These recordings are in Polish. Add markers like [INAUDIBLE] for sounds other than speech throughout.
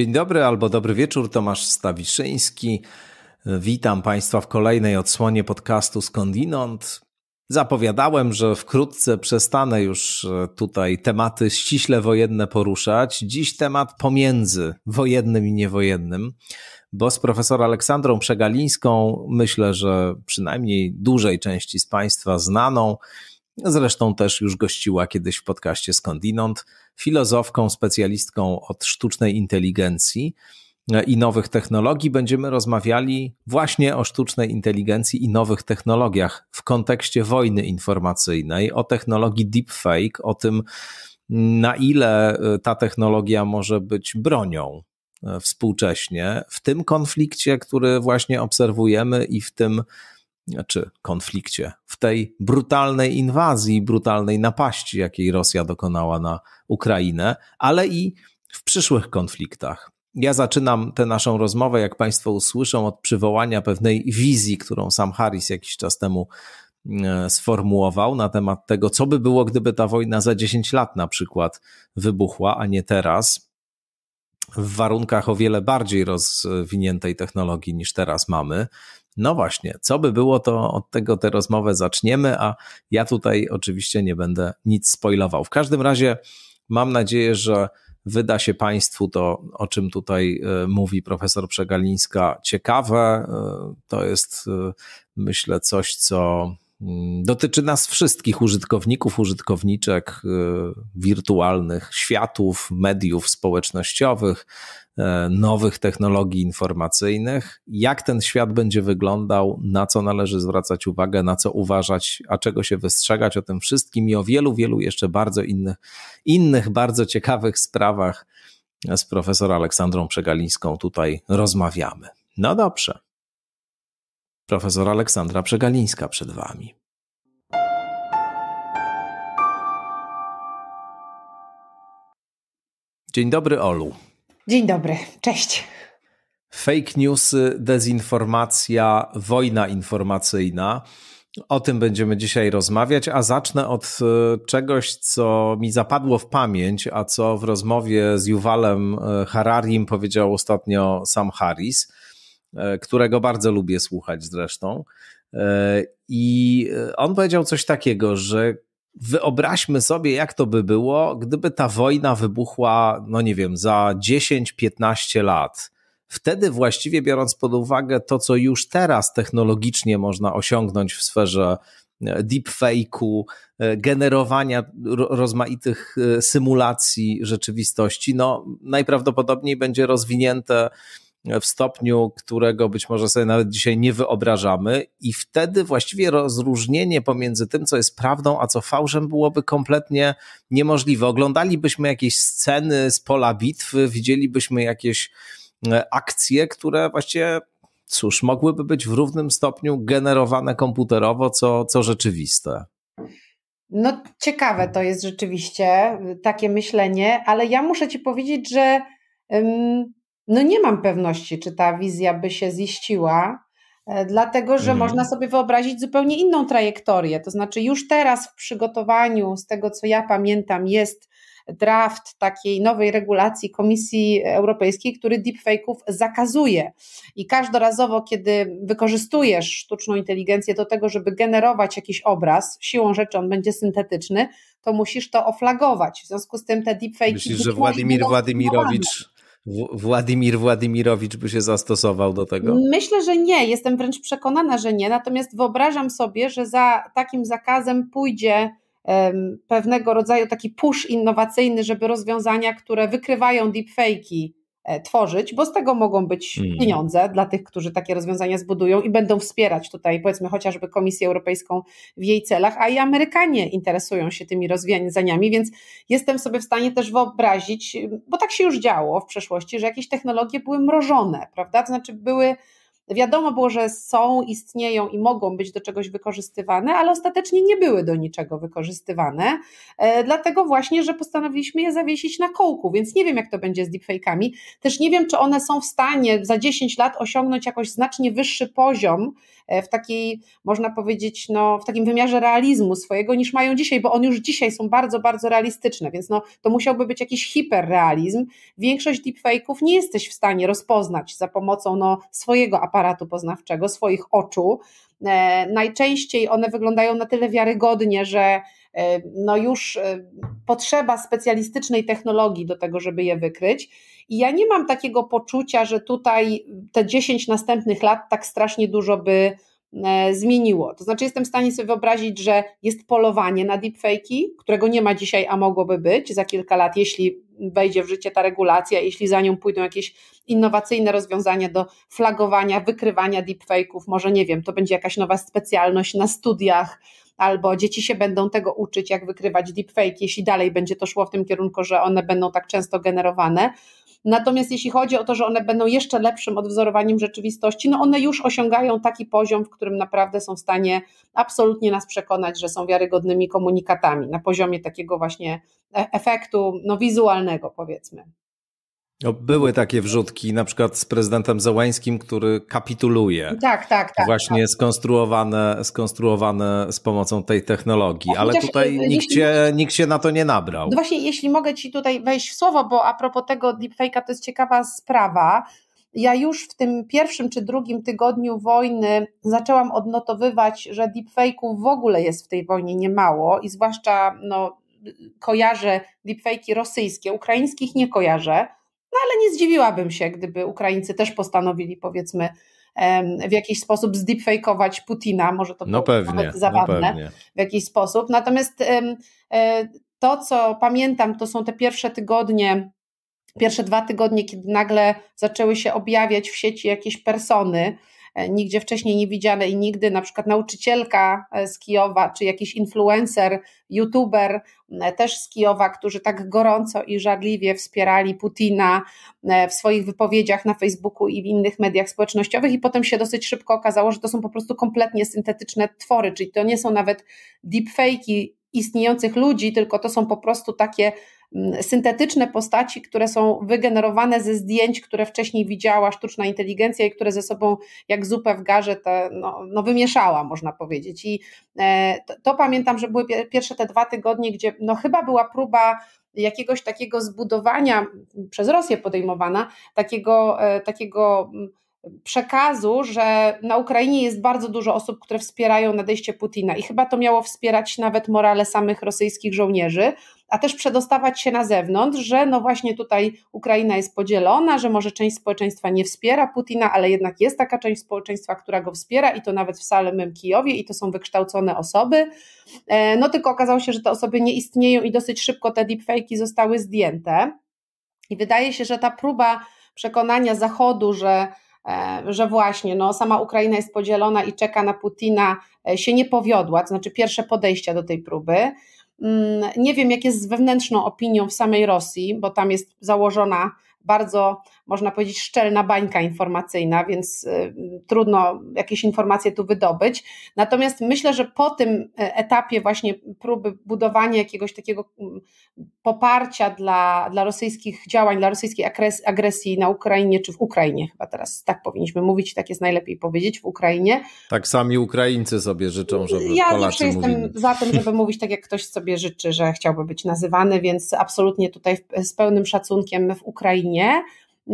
Dzień dobry albo dobry wieczór, Tomasz Stawiszyński. Witam Państwa w kolejnej odsłonie podcastu Skądinąd. Zapowiadałem, że wkrótce przestanę już e, tutaj tematy ściśle wojenne poruszać. Dziś temat pomiędzy wojennym i niewojennym, bo z profesor Aleksandrą Przegalińską myślę, że przynajmniej dużej części z Państwa znaną, Zresztą też już gościła kiedyś w podcaście Skądinąd, filozofką, specjalistką od sztucznej inteligencji e, i nowych technologii. Będziemy rozmawiali właśnie o sztucznej inteligencji i nowych technologiach w kontekście wojny informacyjnej, o technologii deepfake, o tym, na ile e, ta technologia może być bronią e, współcześnie w tym konflikcie, który właśnie obserwujemy i w tym czy konflikcie, w tej brutalnej inwazji, brutalnej napaści, jakiej Rosja dokonała na Ukrainę, ale i w przyszłych konfliktach. Ja zaczynam tę naszą rozmowę, jak Państwo usłyszą, od przywołania pewnej wizji, którą sam Harris jakiś czas temu e, sformułował na temat tego, co by było, gdyby ta wojna za 10 lat na przykład wybuchła, a nie teraz w warunkach o wiele bardziej rozwiniętej technologii niż teraz mamy. No właśnie, co by było, to od tego tę rozmowę zaczniemy, a ja tutaj oczywiście nie będę nic spoilował. W każdym razie mam nadzieję, że wyda się Państwu to, o czym tutaj e, mówi profesor Przegalińska, ciekawe. E, to jest, e, myślę, coś, co Mm, dotyczy nas wszystkich użytkowników, użytkowniczek y, wirtualnych światów, mediów społecznościowych, y, nowych technologii informacyjnych. Jak ten świat będzie wyglądał, na co należy zwracać uwagę, na co uważać, a czego się wystrzegać o tym wszystkim i o wielu, wielu jeszcze bardzo innych, innych bardzo ciekawych sprawach z profesor Aleksandrą Przegalińską tutaj rozmawiamy. No dobrze. Profesor Aleksandra Przegalińska przed Wami. Dzień dobry, Olu. Dzień dobry, cześć. Fake news, dezinformacja, wojna informacyjna. O tym będziemy dzisiaj rozmawiać, a zacznę od e, czegoś, co mi zapadło w pamięć, a co w rozmowie z Juwalem e, Hararim powiedział ostatnio sam Harris. E, którego bardzo lubię słuchać zresztą. E, I e, on powiedział coś takiego, że wyobraźmy sobie, jak to by było, gdyby ta wojna wybuchła, no nie wiem, za 10-15 lat. Wtedy właściwie biorąc pod uwagę to, co już teraz technologicznie można osiągnąć w sferze deepfake'u, generowania rozmaitych symulacji rzeczywistości, no najprawdopodobniej będzie rozwinięte w stopniu, którego być może sobie nawet dzisiaj nie wyobrażamy, i wtedy właściwie rozróżnienie pomiędzy tym, co jest prawdą, a co fałszem, byłoby kompletnie niemożliwe. Oglądalibyśmy jakieś sceny z pola bitwy, widzielibyśmy jakieś e, akcje, które właściwie cóż, mogłyby być w równym stopniu generowane komputerowo, co, co rzeczywiste. No, ciekawe to jest rzeczywiście e, takie myślenie, ale ja muszę ci powiedzieć, że no nie mam pewności, czy ta wizja by się ziściła, e, dlatego że mhm. można sobie wyobrazić zupełnie inną trajektorię. To znaczy, już teraz w przygotowaniu, z tego co ja pamiętam, jest draft takiej nowej regulacji Komisji Europejskiej, który deepfake'ów zakazuje. I każdorazowo, kiedy wykorzystujesz sztuczną inteligencję do tego, żeby generować jakiś obraz, siłą rzeczy on będzie syntetyczny, to musisz to oflagować. W związku z tym te deepfake'i... Myślisz, że Władimir Władimirowicz Władimir Władimirowicz by się zastosował do tego? Myślę, że nie. Jestem wręcz przekonana, że nie. Natomiast wyobrażam sobie, że za takim zakazem pójdzie um, pewnego rodzaju taki push innowacyjny, żeby rozwiązania, które wykrywają deepfake'i, E, tworzyć, bo z tego mogą być mm. pieniądze dla tych, którzy takie rozwiązania zbudują i będą wspierać tutaj, powiedzmy, chociażby Komisję Europejską w jej celach, a i Amerykanie interesują się tymi rozwiązaniami, więc jestem sobie w stanie też wyobrazić, bo tak się już działo w przeszłości, że jakieś technologie były mrożone, prawda? To znaczy były Wiadomo było, że są, istnieją i mogą być do czegoś wykorzystywane, ale ostatecznie nie były do niczego wykorzystywane, e, dlatego właśnie, że postanowiliśmy je zawiesić na kołku, więc nie wiem, jak to będzie z deepfake'ami. Też nie wiem, czy one są w stanie za 10 lat osiągnąć jakoś znacznie wyższy poziom, E, w takiej, można powiedzieć, no, w takim wymiarze realizmu swojego niż mają dzisiaj, bo one już dzisiaj są bardzo, bardzo realistyczne, więc no, to musiałby być jakiś hiperrealizm. Większość deepfake'ów nie jesteś w stanie rozpoznać za pomocą no, swojego aparatu poznawczego, swoich oczu. E, najczęściej one wyglądają na tyle wiarygodnie, że E, no już e, potrzeba specjalistycznej technologii do tego, żeby je wykryć. I ja nie mam takiego poczucia, że tutaj te 10 następnych lat tak strasznie dużo by e, zmieniło. To znaczy, jestem w stanie sobie wyobrazić, że jest polowanie na deepfake'i, którego nie ma dzisiaj, a mogłoby być za kilka lat, jeśli wejdzie w życie ta regulacja, jeśli za nią pójdą jakieś innowacyjne rozwiązania do flagowania, wykrywania deepfake'ów, może nie wiem, to będzie jakaś nowa specjalność na studiach albo dzieci się będą tego uczyć, jak wykrywać deepfake, jeśli dalej będzie to szło w tym kierunku, że one będą tak często generowane. Natomiast jeśli chodzi o to, że one będą jeszcze lepszym odwzorowaniem rzeczywistości, no one już osiągają taki poziom, w którym naprawdę są w stanie absolutnie nas przekonać, że są wiarygodnymi komunikatami na poziomie takiego właśnie e-, efektu no, wizualnego, powiedzmy. No, były takie wrzutki, na przykład z prezydentem Zełańskim, który kapituluje. Tak, tak, tak. Właśnie tak. Skonstruowane, skonstruowane z pomocą tej technologii, ale tutaj e, nikt, się, nikt się na to nie nabrał. No właśnie, jeśli mogę Ci tutaj wejść w słowo, bo a propos tego deepfake'a to jest ciekawa sprawa. Ja już w tym pierwszym czy drugim tygodniu wojny zaczęłam odnotowywać, że deepfake'ów w ogóle jest w tej wojnie niemało i zwłaszcza no, kojarzę deepfake'i rosyjskie, ukraińskich nie kojarzę ale nie zdziwiłabym się, gdyby Ukraińcy też postanowili, powiedzmy, w jakiś sposób zdipfejkować Putina, może to no pewnie, nawet no zabawne no pewnie. w jakiś sposób. Natomiast e, to, co pamiętam, to są te pierwsze tygodnie, pierwsze dwa tygodnie, kiedy nagle zaczęły się objawiać w sieci jakieś persony, E, nigdzie wcześniej nie widziane i nigdy, na przykład nauczycielka e, z Kijowa, czy jakiś influencer, youtuber e, też z Kijowa, którzy tak gorąco i żarliwie wspierali Putina w swoich wypowiedziach na Facebooku i w innych mediach społecznościowych, i potem się dosyć szybko okazało, że to są po prostu kompletnie syntetyczne twory, czyli to nie są nawet deepfakes istniejących ludzi, tylko to są po prostu takie Mm, syntetyczne postaci, które są wygenerowane ze zdjęć, które wcześniej widziała sztuczna inteligencja i które ze sobą jak zupę w garze te, no, no wymieszała, można powiedzieć. I e, to, to pamiętam, że były pierwsze te dwa tygodnie, gdzie no chyba była próba jakiegoś takiego zbudowania przez Rosję podejmowana, takiego, e, takiego przekazu, że na Ukrainie jest bardzo dużo osób, które wspierają nadejście Putina i chyba to miało wspierać nawet morale samych rosyjskich żołnierzy, a też przedostawać się na zewnątrz, że no właśnie tutaj Ukraina jest podzielona, że może część społeczeństwa nie wspiera Putina, ale jednak jest taka część społeczeństwa, która go wspiera i to nawet w samym Kijowie i to są wykształcone osoby. E, no tylko okazało się, że te osoby nie istnieją i dosyć szybko te deepfake'i zostały zdjęte. I wydaje się, że ta próba przekonania Zachodu, że E, że właśnie no, sama Ukraina jest podzielona i czeka na Putina, e, się nie powiodła, to znaczy pierwsze podejścia do tej próby. Mm, nie wiem, jak jest z wewnętrzną opinią w samej Rosji, bo tam jest założona bardzo można powiedzieć, szczelna bańka informacyjna, więc y, trudno jakieś informacje tu wydobyć. Natomiast myślę, że po tym e, etapie właśnie próby budowania jakiegoś takiego mm, poparcia dla, dla rosyjskich działań, dla rosyjskiej agresji na Ukrainie, czy w Ukrainie chyba teraz tak powinniśmy mówić, tak jest najlepiej powiedzieć, w Ukrainie. Tak sami Ukraińcy sobie życzą, żeby ja Polacy Ja jestem za tym, żeby mówić tak, jak ktoś sobie życzy, że chciałby być nazywany, więc absolutnie tutaj z pełnym szacunkiem w Ukrainie.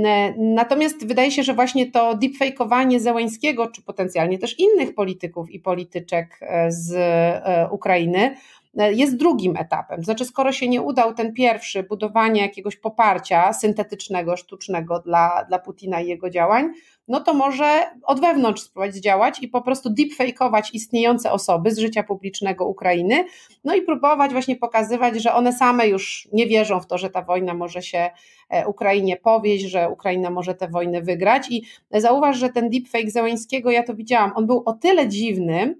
E, natomiast wydaje się, że właśnie to deepfakeowanie Zełańskiego, czy potencjalnie też innych polityków i polityczek e, z e, Ukrainy, E, jest drugim etapem. Znaczy, skoro się nie udał ten pierwszy, budowanie jakiegoś poparcia syntetycznego, sztucznego dla, dla Putina i jego działań, no to może od wewnątrz spróbować działać i po prostu deepfakeować istniejące osoby z życia publicznego Ukrainy, no i próbować właśnie pokazywać, że one same już nie wierzą w to, że ta wojna może się e, Ukrainie powieść, że Ukraina może tę wojnę wygrać. I zauważ, że ten deepfake Zełańskiego, ja to widziałam, on był o tyle dziwny,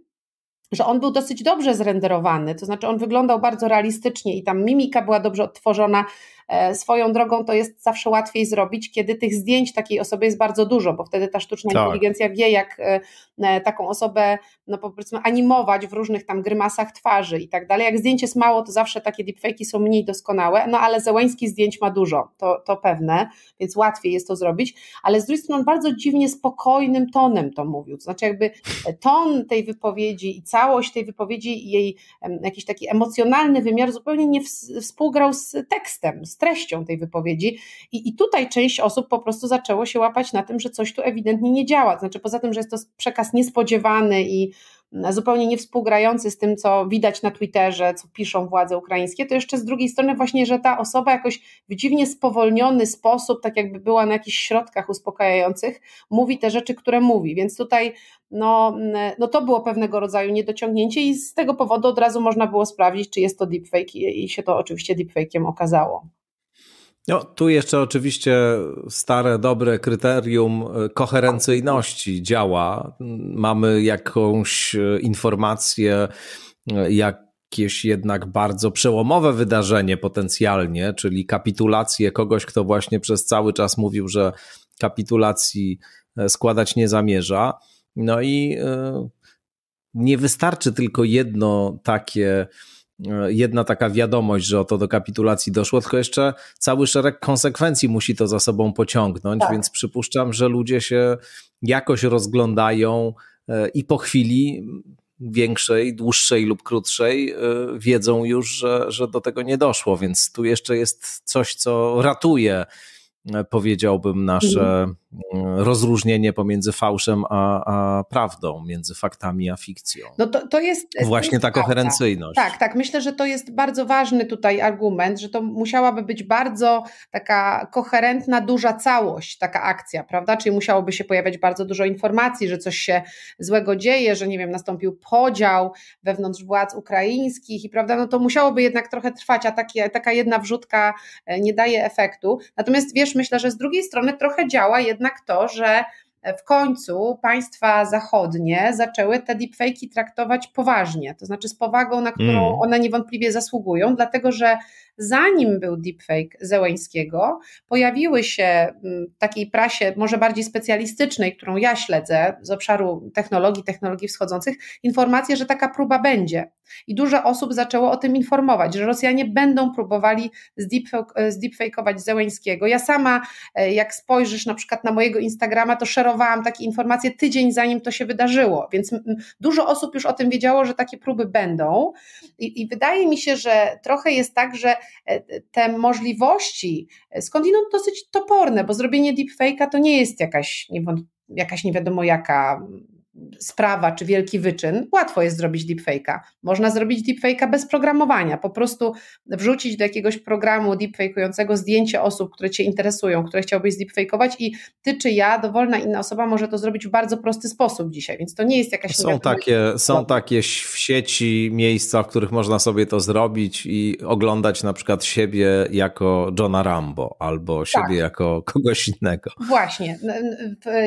że on był dosyć dobrze zrenderowany, to znaczy on wyglądał bardzo realistycznie i tam mimika była dobrze odtworzona, E, swoją drogą to jest zawsze łatwiej zrobić, kiedy tych zdjęć takiej osoby jest bardzo dużo, bo wtedy ta sztuczna tak. inteligencja wie, jak e, e, taką osobę, no powiedzmy, animować w różnych tam grymasach twarzy i tak dalej. Jak zdjęć jest mało, to zawsze takie deepfake'i są mniej doskonałe, no ale Zełański zdjęć ma dużo, to, to pewne, więc łatwiej jest to zrobić, ale z drugiej strony on bardzo dziwnie spokojnym tonem to mówił, to znaczy jakby ton tej wypowiedzi i całość tej wypowiedzi jej jakiś taki emocjonalny wymiar zupełnie nie współgrał z tekstem, z treścią tej wypowiedzi. I, I tutaj część osób po prostu zaczęło się łapać na tym, że coś tu ewidentnie nie działa. Znaczy, poza tym, że jest to przekaz niespodziewany i mm, zupełnie niewspółgrający z tym, co widać na Twitterze, co piszą władze ukraińskie, to jeszcze z drugiej strony właśnie, że ta osoba jakoś w dziwnie spowolniony sposób, tak jakby była na jakichś środkach uspokajających, mówi te rzeczy, które mówi, więc tutaj no, mm, no to było pewnego rodzaju niedociągnięcie i z tego powodu od razu można było sprawdzić, czy jest to deepfake i, i się to oczywiście deepfake'iem okazało. No, tu jeszcze oczywiście stare, dobre kryterium e, koherencyjności działa. Mamy jakąś e, informację, e, jakieś jednak bardzo przełomowe wydarzenie potencjalnie, czyli kapitulację kogoś, kto właśnie przez cały czas mówił, że kapitulacji składać nie zamierza. No i nie wystarczy tylko jedno takie E, jedna taka wiadomość, że oto do kapitulacji doszło, tylko jeszcze cały szereg konsekwencji musi to za sobą pociągnąć, tak. więc przypuszczam, że ludzie się jakoś rozglądają e, i po chwili większej, dłuższej lub krótszej e, wiedzą już, że, że do tego nie doszło, więc tu jeszcze jest coś, co ratuje E, powiedziałbym, nasze mhm. mm, rozróżnienie pomiędzy fałszem a, a, prawdą, między faktami a fikcją. No to, to jest właśnie ta koherencyjność. Tak, tak. Myślę, że to jest bardzo ważny tutaj argument, że to musiałaby być bardzo taka koherentna, duża całość, taka akcja, prawda? Czyli musiałoby się pojawiać bardzo dużo informacji, że coś się złego dzieje, że nie wiem, nastąpił podział wewnątrz władz ukraińskich i prawda, no to musiałoby jednak trochę trwać, a taka jedna wrzutka e, nie daje efektu. Natomiast wiesz, myślę, że z drugiej strony trochę działa jednak to, że w końcu państwa zachodnie zaczęły te deepfake'i traktować poważnie, to znaczy z powagą, na którą mm. one niewątpliwie zasługują, dlatego że zanim był deepfake Zełeńskiego, pojawiły się mm, w takiej prasie, może bardziej specjalistycznej, którą ja śledzę z obszaru technologii, technologii wschodzących, informacje, że taka próba będzie. I dużo osób zaczęło o tym informować, że Rosjanie będą próbowali zdeepfakeować Zełeńskiego. Ja sama, e, jak spojrzysz na przykład na mojego Instagrama, to szerowałam takie informacje tydzień zanim to się wydarzyło, więc mm, dużo osób już o tym wiedziało, że takie próby będą. I, i wydaje mi się, że trochę jest tak, że E, te możliwości, e, skądinąd dosyć toporne, bo zrobienie deepfake'a to nie jest jakaś, jakaś nie wiadomo jaka sprawa czy wielki wyczyn, łatwo jest zrobić deepfake'a. Można zrobić deepfake'a bez programowania, po prostu wrzucić do jakiegoś programu deepfake'ującego zdjęcie osób, które Cię interesują, które chciałbyś zdeepfake'ować i Ty czy ja, dowolna inna osoba może to zrobić w bardzo prosty sposób dzisiaj, więc to nie jest jakaś... Są takie, są takie w sieci miejsca, w których można sobie to zrobić i oglądać na przykład siebie jako Johna Rambo albo tak. siebie jako kogoś innego. Właśnie,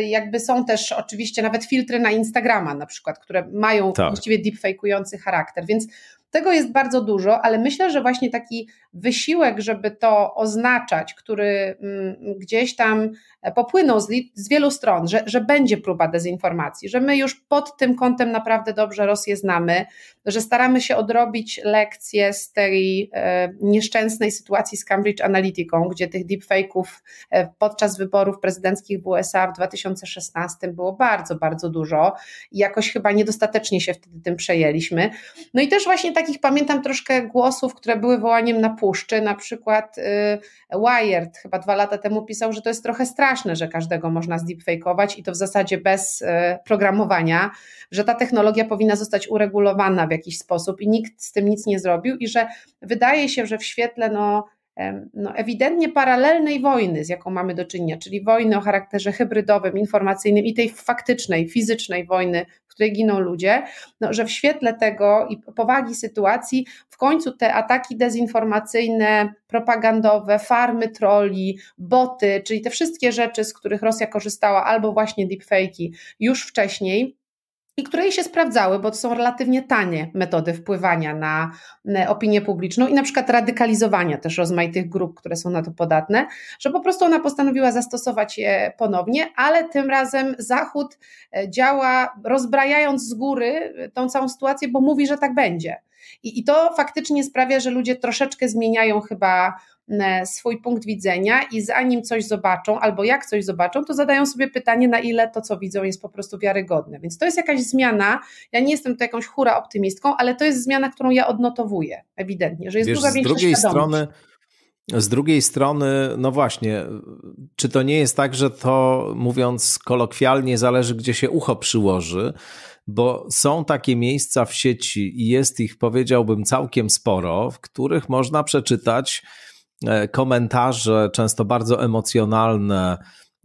jakby są też oczywiście nawet filtry na Instagrama na przykład, które mają tak. właściwie deepfakeujący charakter, więc tego jest bardzo dużo, ale myślę, że właśnie taki wysiłek, żeby to oznaczać, który mm, gdzieś tam E, popłyną z, z wielu stron, że, że będzie próba dezinformacji, że my już pod tym kątem naprawdę dobrze Rosję znamy, że staramy się odrobić lekcje z tej e, nieszczęsnej sytuacji z Cambridge Analytica, gdzie tych deepfake'ów e, podczas wyborów prezydenckich w USA w 2016 było bardzo, bardzo dużo i jakoś chyba niedostatecznie się wtedy tym przejęliśmy. No i też właśnie takich pamiętam troszkę głosów, które były wołaniem na puszczy, na przykład y, Wired chyba dwa lata temu pisał, że to jest trochę straszne, straszne, że każdego można zdeepfakować i to w zasadzie bez e, programowania, że ta technologia powinna zostać uregulowana w jakiś sposób i nikt z tym nic nie zrobił i że wydaje się, że w świetle no no, ewidentnie paralelnej wojny, z jaką mamy do czynienia, czyli wojny o charakterze hybrydowym, informacyjnym i tej faktycznej, fizycznej wojny, w której giną ludzie, no, że w świetle tego i powagi sytuacji w końcu te ataki dezinformacyjne, propagandowe, farmy troli, boty, czyli te wszystkie rzeczy, z których Rosja korzystała, albo właśnie deepfake'i już wcześniej, i które jej się sprawdzały, bo to są relatywnie tanie metody wpływania na e, opinię publiczną i na przykład radykalizowania też rozmaitych grup, które są na to podatne, że po prostu ona postanowiła zastosować je ponownie, ale tym razem Zachód e, działa rozbrajając z góry e, tą całą sytuację, bo mówi, że tak będzie. I, I to faktycznie sprawia, że ludzie troszeczkę zmieniają chyba E, swój punkt widzenia i zanim coś zobaczą albo jak coś zobaczą, to zadają sobie pytanie, na ile to, co widzą, jest po prostu wiarygodne. Więc to jest jakaś zmiana. Ja nie jestem tu jakąś hura optymistką, ale to jest zmiana, którą ja odnotowuję ewidentnie, że jest Wiesz, duża większa drugiej strony z drugiej strony, no właśnie, czy to nie jest tak, że to mówiąc kolokwialnie, zależy gdzie się ucho przyłoży, bo są takie miejsca w sieci i jest ich, powiedziałbym, całkiem sporo, w których można przeczytać E, komentarze, często bardzo emocjonalne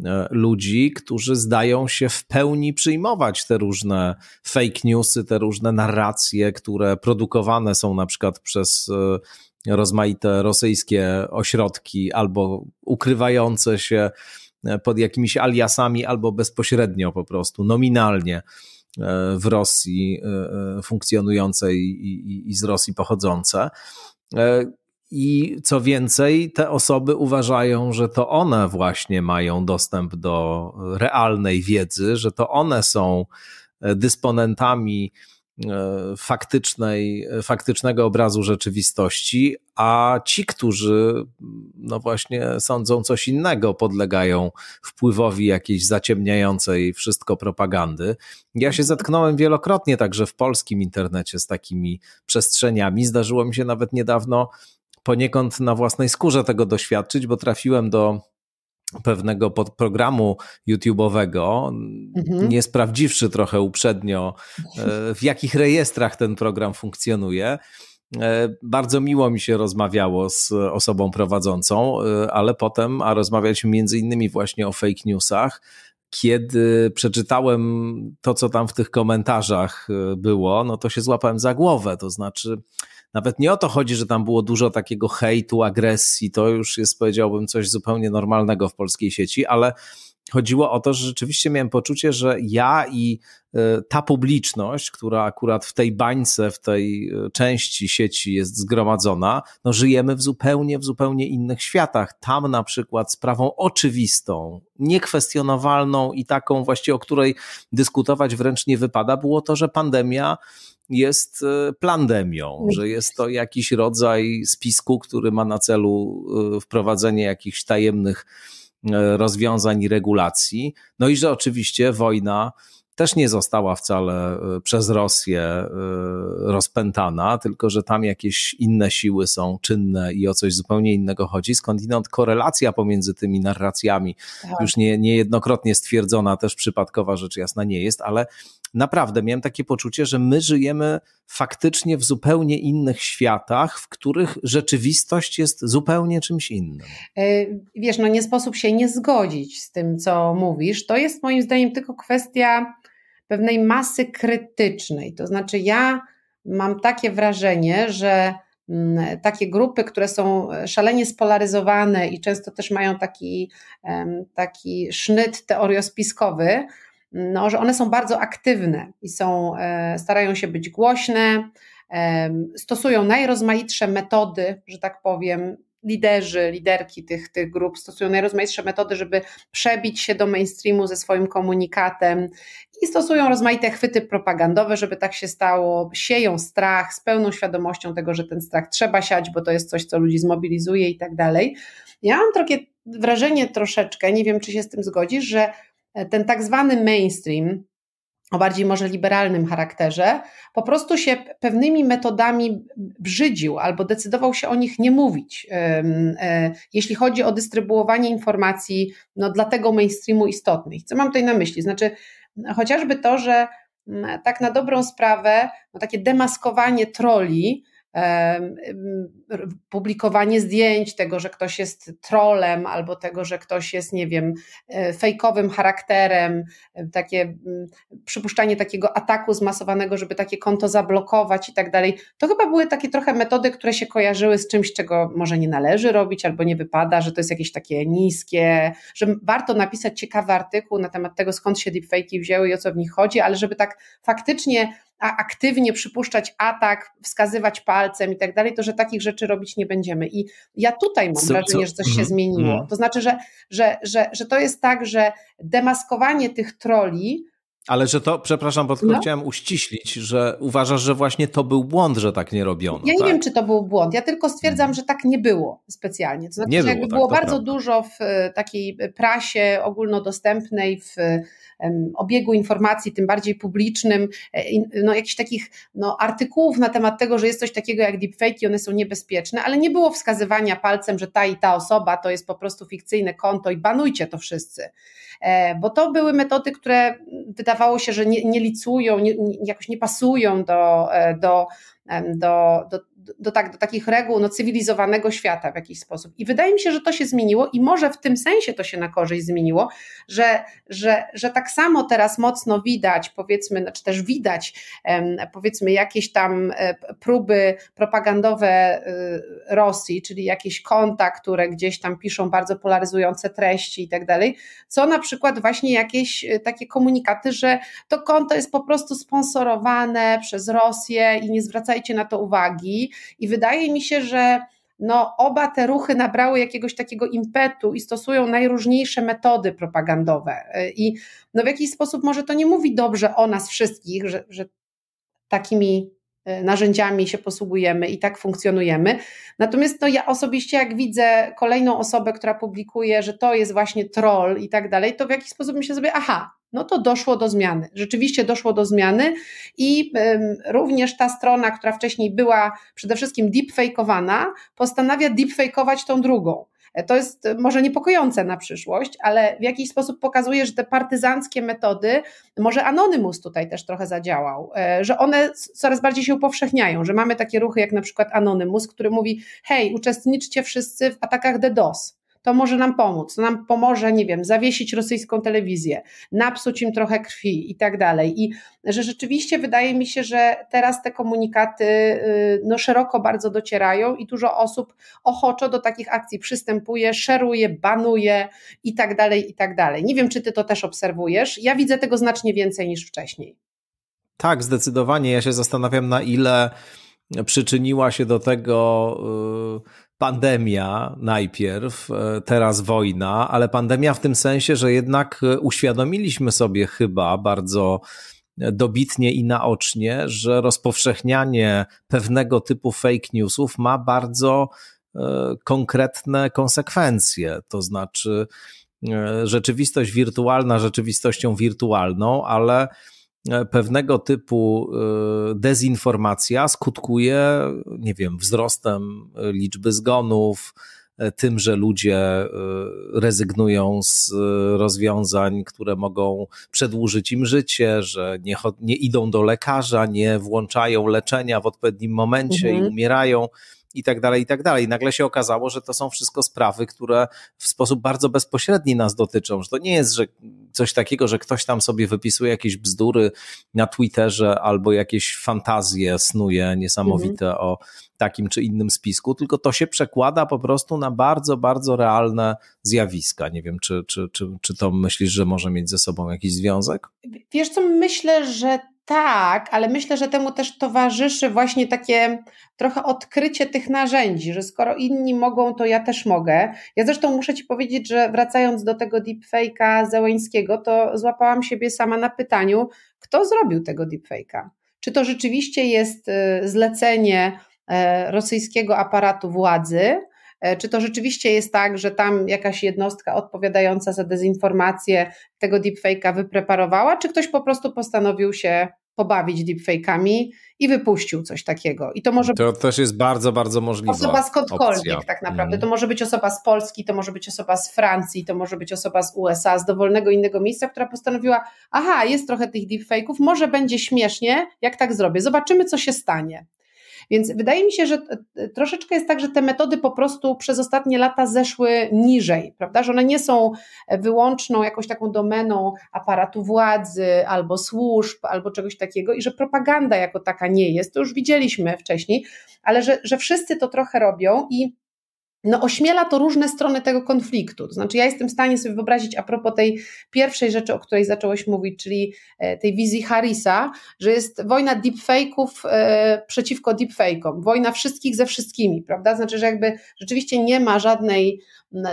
e, ludzi, którzy zdają się w pełni przyjmować te różne fake newsy, te różne narracje, które produkowane są na przykład przez e, rozmaite rosyjskie ośrodki albo ukrywające się pod jakimiś aliasami, albo bezpośrednio po prostu, nominalnie w Rosji funkcjonującej i, i z Rosji pochodzące i co więcej, te osoby uważają, że to one właśnie mają dostęp do realnej wiedzy, że to one są e, dysponentami e, faktycznej, e, faktycznego obrazu rzeczywistości, a ci, którzy mm, no właśnie sądzą coś innego, podlegają wpływowi jakiejś zaciemniającej wszystko propagandy. Ja się zetknąłem wielokrotnie także w polskim internecie z takimi przestrzeniami. Zdarzyło mi się nawet niedawno poniekąd na własnej skórze tego doświadczyć, bo trafiłem do pewnego podprogramu YouTube'owego, mhm. nie sprawdziwszy trochę uprzednio, e, w jakich rejestrach ten program funkcjonuje. E, bardzo miło mi się rozmawiało z osobą prowadzącą, e, ale potem, a rozmawialiśmy między innymi właśnie o fake newsach, kiedy przeczytałem to, co tam w tych komentarzach było, no to się złapałem za głowę. To znaczy, nawet nie o to chodzi, że tam było dużo takiego hejtu, agresji, to już jest powiedziałbym coś zupełnie normalnego w polskiej sieci, ale chodziło o to, że rzeczywiście miałem poczucie, że ja i e, ta publiczność, która akurat w tej bańce, w tej e, części sieci jest zgromadzona, no żyjemy w zupełnie, w zupełnie innych światach. Tam na przykład sprawą oczywistą, niekwestionowalną i taką właśnie, o której dyskutować wręcz nie wypada, było to, że pandemia jest e, plandemią, że jest to jakiś rodzaj spisku, który ma na celu e, wprowadzenie jakichś tajemnych e, rozwiązań i regulacji. No i że oczywiście wojna też nie została wcale przez Rosję rozpętana, tylko że tam jakieś inne siły są czynne i o coś zupełnie innego chodzi. Skądinąd korelacja pomiędzy tymi narracjami, tak. już nie, niejednokrotnie stwierdzona, też przypadkowa rzecz jasna nie jest, ale naprawdę miałem takie poczucie, że my żyjemy faktycznie w zupełnie innych światach, w których rzeczywistość jest zupełnie czymś innym. E, wiesz, no nie sposób się nie zgodzić z tym, co mówisz. To jest moim zdaniem tylko kwestia pewnej masy krytycznej. To znaczy, ja mam takie wrażenie, że mm, takie grupy, które są szalenie spolaryzowane i często też mają taki, taki sznyt teoriospiskowy, no, że one są bardzo aktywne i są, e, starają się być głośne, e, stosują najrozmaitsze metody, że tak powiem. Liderzy, liderki tych, tych grup stosują najrozmaitsze metody, żeby przebić się do mainstreamu ze swoim komunikatem i stosują rozmaite chwyty propagandowe, żeby tak się stało. Sieją strach z pełną świadomością tego, że ten strach trzeba siać, bo to jest coś, co ludzi zmobilizuje i tak dalej. Ja mam takie wrażenie troszeczkę, nie wiem, czy się z tym zgodzisz, że E, ten tak zwany mainstream, o bardziej może liberalnym charakterze, po prostu się pewnymi metodami brzydził albo decydował się o nich nie mówić. E, jeśli chodzi o dystrybuowanie informacji no, dla tego mainstreamu istotnych. Co mam tutaj na myśli? Znaczy, chociażby to, że mm, tak na dobrą sprawę, no, takie demaskowanie troli publikowanie zdjęć tego, że ktoś jest trolem albo tego, że ktoś jest, nie wiem, e, fejkowym charakterem, e, takie przypuszczanie takiego ataku zmasowanego, żeby takie konto zablokować i tak dalej. To chyba były takie trochę metody, które się kojarzyły z czymś, czego może nie należy robić albo nie wypada, że to jest jakieś takie niskie, że warto napisać ciekawy artykuł na temat tego, skąd się deepfake'i wzięły i o co w nich chodzi, ale żeby tak faktycznie aktywnie przypuszczać atak, wskazywać palcem i tak dalej, to że takich rzeczy robić nie będziemy. I ja tutaj mam co, wrażenie, co? że coś się mhm, zmieniło. Mhm. To znaczy, że, że, że, że to jest tak, że demaskowanie tych troli. Ale że to, przepraszam, bo tylko no. chciałem uściślić, że uważasz, że właśnie to był błąd, że tak nie robiono. Ja nie tak? wiem, czy to był błąd. Ja tylko stwierdzam, mhm. że tak nie było specjalnie. To znaczy, nie że było, jakby tak, było bardzo prawda. dużo w e, takiej prasie ogólnodostępnej, w obiegu informacji, tym bardziej publicznym, e, no, jakichś takich no, artykułów na temat tego, że jest coś takiego jak deepfake i one są niebezpieczne, ale nie było wskazywania palcem, że ta i ta osoba to jest po prostu fikcyjne konto i banujcie to wszyscy. E, bo to były metody, które wydawało się, że nie, nie licują, nie, jakoś nie pasują do, e, do, do, do do, tak, do takich reguł no, cywilizowanego świata w jakiś sposób. I wydaje mi się, że to się zmieniło i może w tym sensie to się na korzyść zmieniło, że, że, że tak samo teraz mocno widać, powiedzmy, czy znaczy też widać, powiedzmy, jakieś tam e, próby propagandowe e, Rosji, czyli jakieś konta, które gdzieś tam piszą bardzo polaryzujące treści i tak dalej, co na przykład właśnie jakieś e, takie komunikaty, że to konto jest po prostu sponsorowane przez Rosję i nie zwracajcie na to uwagi, i wydaje mi się, że no, oba te ruchy nabrały jakiegoś takiego impetu i stosują najróżniejsze metody propagandowe. Y, I no, w jakiś sposób może to nie mówi dobrze o nas wszystkich, że, że takimi y, narzędziami się posługujemy i tak funkcjonujemy. Natomiast to no, ja osobiście, jak widzę kolejną osobę, która publikuje, że to jest właśnie troll i tak dalej, to w jakiś sposób myślę sobie, aha, no to doszło do zmiany. Rzeczywiście doszło do zmiany i również ta strona, która wcześniej była przede wszystkim deepfakeowana, postanawia deepfakeować tą drugą. E, to jest e, może niepokojące na przyszłość, ale w jakiś sposób pokazuje, że te partyzanckie metody, może Anonymous tutaj też trochę zadziałał, e, że one coraz bardziej się upowszechniają, że mamy takie ruchy jak na przykład Anonymous, który mówi: hej, uczestniczcie wszyscy w atakach DDoS to może nam pomóc. Nam pomoże, nie wiem, zawiesić rosyjską telewizję, napsuć im trochę krwi i tak dalej. I że rzeczywiście wydaje mi się, że teraz te komunikaty y, no, szeroko bardzo docierają i dużo osób ochoczo do takich akcji przystępuje, szeruje, banuje i tak dalej, i tak dalej. Nie wiem, czy ty to też obserwujesz. Ja widzę tego znacznie więcej niż wcześniej. Tak, zdecydowanie. Ja się zastanawiam, na ile przyczyniła się do tego y, pandemia najpierw, e, teraz wojna, ale pandemia w tym sensie, że jednak e, uświadomiliśmy sobie chyba bardzo dobitnie i naocznie, że rozpowszechnianie pewnego typu fake newsów ma bardzo e, konkretne konsekwencje. To znaczy, rzeczywistość wirtualna rzeczywistością wirtualną, ale E, pewnego typu e, dezinformacja skutkuje, nie wiem, wzrostem liczby zgonów, e, tym, że ludzie rezygnują z rozwiązań, które mogą przedłużyć im życie, że nie, nie idą do lekarza, nie włączają leczenia w odpowiednim momencie mhm. i umierają i tak dalej, i tak dalej. Nagle się okazało, że to są wszystko sprawy, które w sposób bardzo bezpośredni nas dotyczą, że to nie jest że coś takiego, że ktoś tam sobie wypisuje jakieś bzdury na Twitterze albo jakieś fantazje snuje niesamowite mhm. o takim czy innym spisku, tylko to się przekłada po prostu na bardzo, bardzo realne zjawiska. Nie wiem, czy, czy, czy, czy to myślisz, że może mieć ze sobą jakiś związek? Wiesz co, myślę, że tak, ale myślę, że temu też towarzyszy właśnie takie trochę odkrycie tych narzędzi, że skoro inni mogą, to ja też mogę. Ja zresztą muszę Ci powiedzieć, że wracając do tego deepfake'a Zełeńskiego, to złapałam siebie sama na pytaniu, kto zrobił tego deepfake'a? Czy to rzeczywiście jest y, zlecenie e, rosyjskiego aparatu władzy, E, czy to rzeczywiście jest tak, że tam jakaś jednostka odpowiadająca za dezinformację tego deepfake'a wypreparowała, czy ktoś po prostu postanowił się pobawić deepfake'ami i wypuścił coś takiego. I to może To też jest bardzo, bardzo możliwe. Osoba skądkolwiek opcja. tak naprawdę. Mm. To może być osoba z Polski, to może być osoba z Francji, to może być osoba z USA, z dowolnego innego miejsca, która postanowiła, aha, jest trochę tych deepfake'ów, może będzie śmiesznie, jak tak zrobię. Zobaczymy, co się stanie. Więc wydaje mi się, że e, e, troszeczkę jest tak, że te metody po prostu przez ostatnie lata zeszły niżej, prawda? Że one nie są e, wyłączną jakąś taką domeną aparatu władzy albo służb, albo czegoś takiego i że propaganda jako taka nie jest. To już widzieliśmy wcześniej, ale że, że wszyscy to trochę robią i no, ośmiela to różne strony tego konfliktu. To znaczy, ja jestem w stanie sobie wyobrazić a propos tej pierwszej rzeczy, o której zacząłeś mówić, czyli e, tej wizji Harrisa, że jest wojna deepfake'ów e, przeciwko deepfake'om, wojna wszystkich ze wszystkimi, prawda? Znaczy, że jakby rzeczywiście nie ma żadnej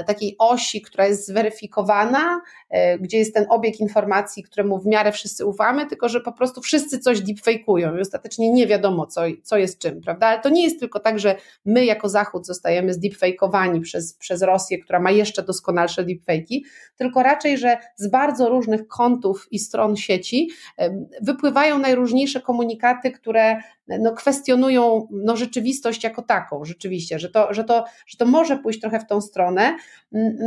takiej osi, która jest zweryfikowana, e, gdzie jest ten obieg informacji, któremu w miarę wszyscy ufamy, tylko że po prostu wszyscy coś deepfakeują i ostatecznie nie wiadomo, co, co jest czym, prawda? Ale to nie jest tylko tak, że my jako Zachód zostajemy zdeepfakeowani przez, przez Rosję, która ma jeszcze doskonalsze deepfakey, tylko raczej, że z bardzo różnych kątów i stron sieci wypływają najróżniejsze komunikaty, które no, kwestionują no, rzeczywistość jako taką, rzeczywiście, że to, że, to, że to może pójść trochę w tą stronę.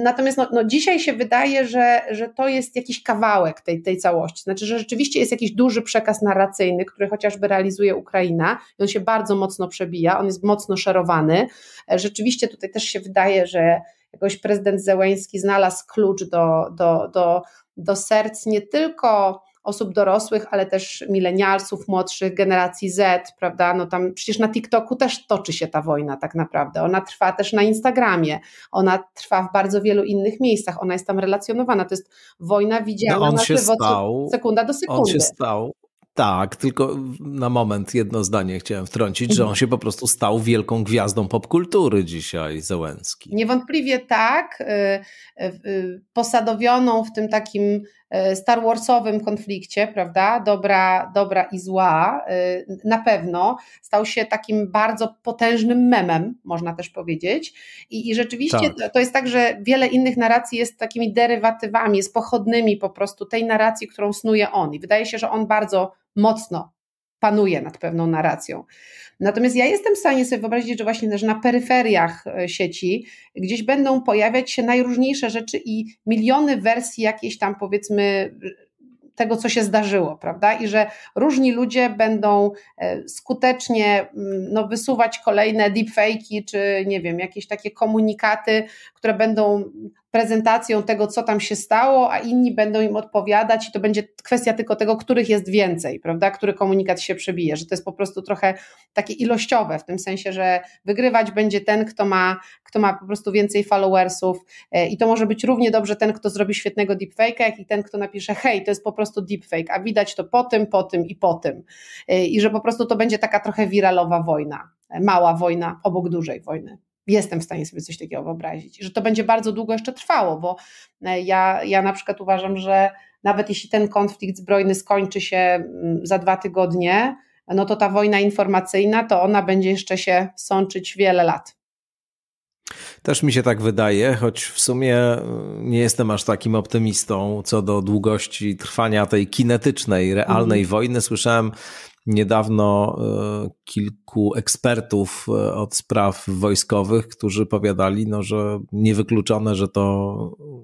Natomiast no, no dzisiaj się wydaje, że, że to jest jakiś kawałek tej, tej całości. Znaczy, że rzeczywiście jest jakiś duży przekaz narracyjny, który chociażby realizuje Ukraina i on się bardzo mocno przebija, on jest mocno szerowany. Rzeczywiście tutaj też się wydaje, że jakoś prezydent Zełęński znalazł klucz do, do, do, do serc nie tylko osób dorosłych, ale też milenialsów, młodszych, generacji Z, prawda? No tam przecież na TikToku też toczy się ta wojna tak naprawdę. Ona trwa też na Instagramie, ona trwa w bardzo wielu innych miejscach, ona jest tam relacjonowana. To jest wojna widziana no on na żywo, stał, sekunda do sekundy. On się stał tak, tylko na moment jedno zdanie chciałem wtrącić, że on się po prostu stał wielką gwiazdą popkultury dzisiaj, Zełenski. Niewątpliwie tak. Y, y, y, posadowioną w tym takim Star Warsowym konflikcie, prawda, dobra, dobra i zła, na pewno stał się takim bardzo potężnym memem, można też powiedzieć. I, i rzeczywiście tak. to, to jest tak, że wiele innych narracji jest takimi derywatywami, jest pochodnymi po prostu tej narracji, którą snuje on. I wydaje się, że on bardzo mocno panuje nad pewną narracją. Natomiast ja jestem w stanie sobie wyobrazić, że właśnie że na peryferiach e, sieci gdzieś będą pojawiać się najróżniejsze rzeczy i miliony wersji jakiejś tam powiedzmy tego, co się zdarzyło, prawda? I że różni ludzie będą e, skutecznie mm, no, wysuwać kolejne deepfake'i, czy nie wiem, jakieś takie komunikaty, które będą prezentacją tego, co tam się stało, a inni będą im odpowiadać i to będzie kwestia tylko tego, których jest więcej, prawda, który komunikat się przebije, że to jest po prostu trochę takie ilościowe, w tym sensie, że wygrywać będzie ten, kto ma, kto ma po prostu więcej followersów e, i to może być równie dobrze ten, kto zrobi świetnego deepfake'a, jak i ten, kto napisze hej, to jest po prostu deepfake, a widać to po tym, po tym i po tym e, i że po prostu to będzie taka trochę wiralowa wojna, e, mała wojna obok dużej wojny jestem w stanie sobie coś takiego wyobrazić. Że to będzie bardzo długo jeszcze trwało, bo e, ja, ja na przykład uważam, że nawet jeśli ten konflikt zbrojny skończy się mm, za dwa tygodnie, no to ta wojna informacyjna, to ona będzie jeszcze się sączyć wiele lat. Też mi się tak wydaje, choć w sumie e, nie jestem aż takim optymistą co do długości trwania tej kinetycznej, realnej mhm. wojny. Słyszałem niedawno e, kilku ekspertów e, od spraw wojskowych, którzy powiadali, no, że niewykluczone, że to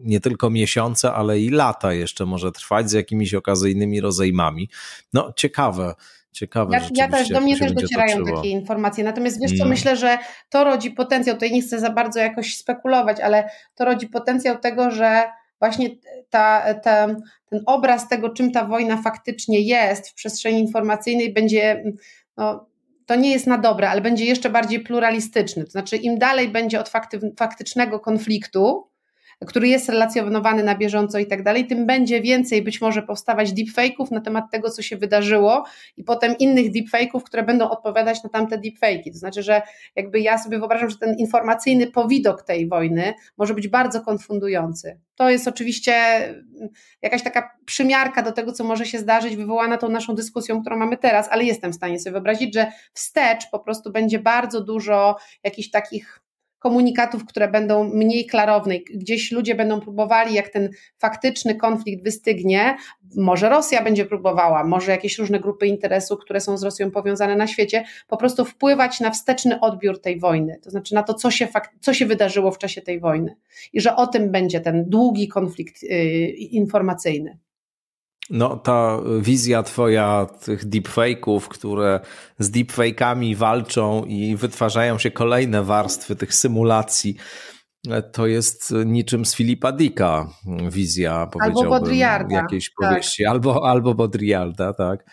nie tylko miesiące, ale i lata jeszcze może trwać z jakimiś okazyjnymi rozejmami. No, ciekawe. Ciekawe, ja, ja też, do mnie też docierają toczyło. takie informacje. Natomiast wiesz co, mm. myślę, że to rodzi potencjał, tutaj nie chcę za bardzo jakoś spekulować, ale to rodzi potencjał tego, że właśnie ta, ta, ten obraz tego, czym ta wojna faktycznie jest w przestrzeni informacyjnej, będzie. No, to nie jest na dobre, ale będzie jeszcze bardziej pluralistyczny. To znaczy, im dalej będzie od fakty, faktycznego konfliktu, który jest relacjonowany na bieżąco i tak dalej, tym będzie więcej być może powstawać deepfake'ów na temat tego, co się wydarzyło i potem innych deepfake'ów, które będą odpowiadać na tamte deepfake'i. To znaczy, że jakby ja sobie wyobrażam, że ten informacyjny powidok tej wojny może być bardzo konfundujący. To jest oczywiście mm, jakaś taka przymiarka do tego, co może się zdarzyć, wywołana tą naszą dyskusją, którą mamy teraz, ale jestem w stanie sobie wyobrazić, że wstecz po prostu będzie bardzo dużo jakichś takich komunikatów, które będą mniej klarowne. Gdzieś ludzie będą próbowali, jak ten faktyczny konflikt wystygnie, może Rosja będzie próbowała, może jakieś różne grupy interesu, które są z Rosją powiązane na świecie, po prostu wpływać na wsteczny odbiór tej wojny, to znaczy na to, co się, co się wydarzyło w czasie tej wojny. I że o tym będzie ten długi konflikt yy, informacyjny. No ta wizja twoja tych deepfake'ów, które z deepfake'ami walczą i wytwarzają się kolejne warstwy tych symulacji, to jest niczym z Filipa Dicka wizja, powiedziałbym, albo jakiejś tak. powieści. Tak. Albo, albo Baudrillarda, tak.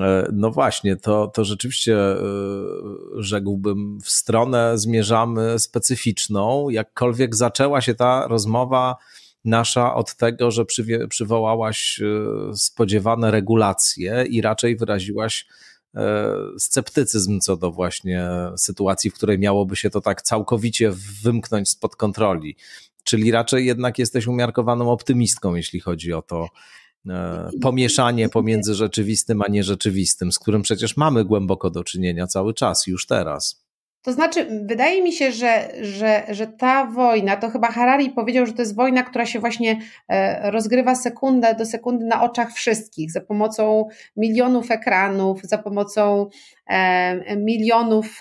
E, no właśnie, to, to rzeczywiście e, rzekłbym w stronę zmierzamy specyficzną, jakkolwiek zaczęła się ta rozmowa nasza od tego, że przywie, przywołałaś e, spodziewane regulacje i raczej wyraziłaś e, sceptycyzm co do właśnie sytuacji, w której miałoby się to tak całkowicie wymknąć spod kontroli. Czyli raczej jednak jesteś umiarkowaną optymistką, jeśli chodzi o to e, pomieszanie pomiędzy rzeczywistym a nierzeczywistym, z którym przecież mamy głęboko do czynienia cały czas, już teraz. To znaczy, wydaje mi się, że, że, że ta wojna, to chyba Harari powiedział, że to jest wojna, która się właśnie e, rozgrywa sekundę do sekundy na oczach wszystkich, za pomocą milionów ekranów, za pomocą milionów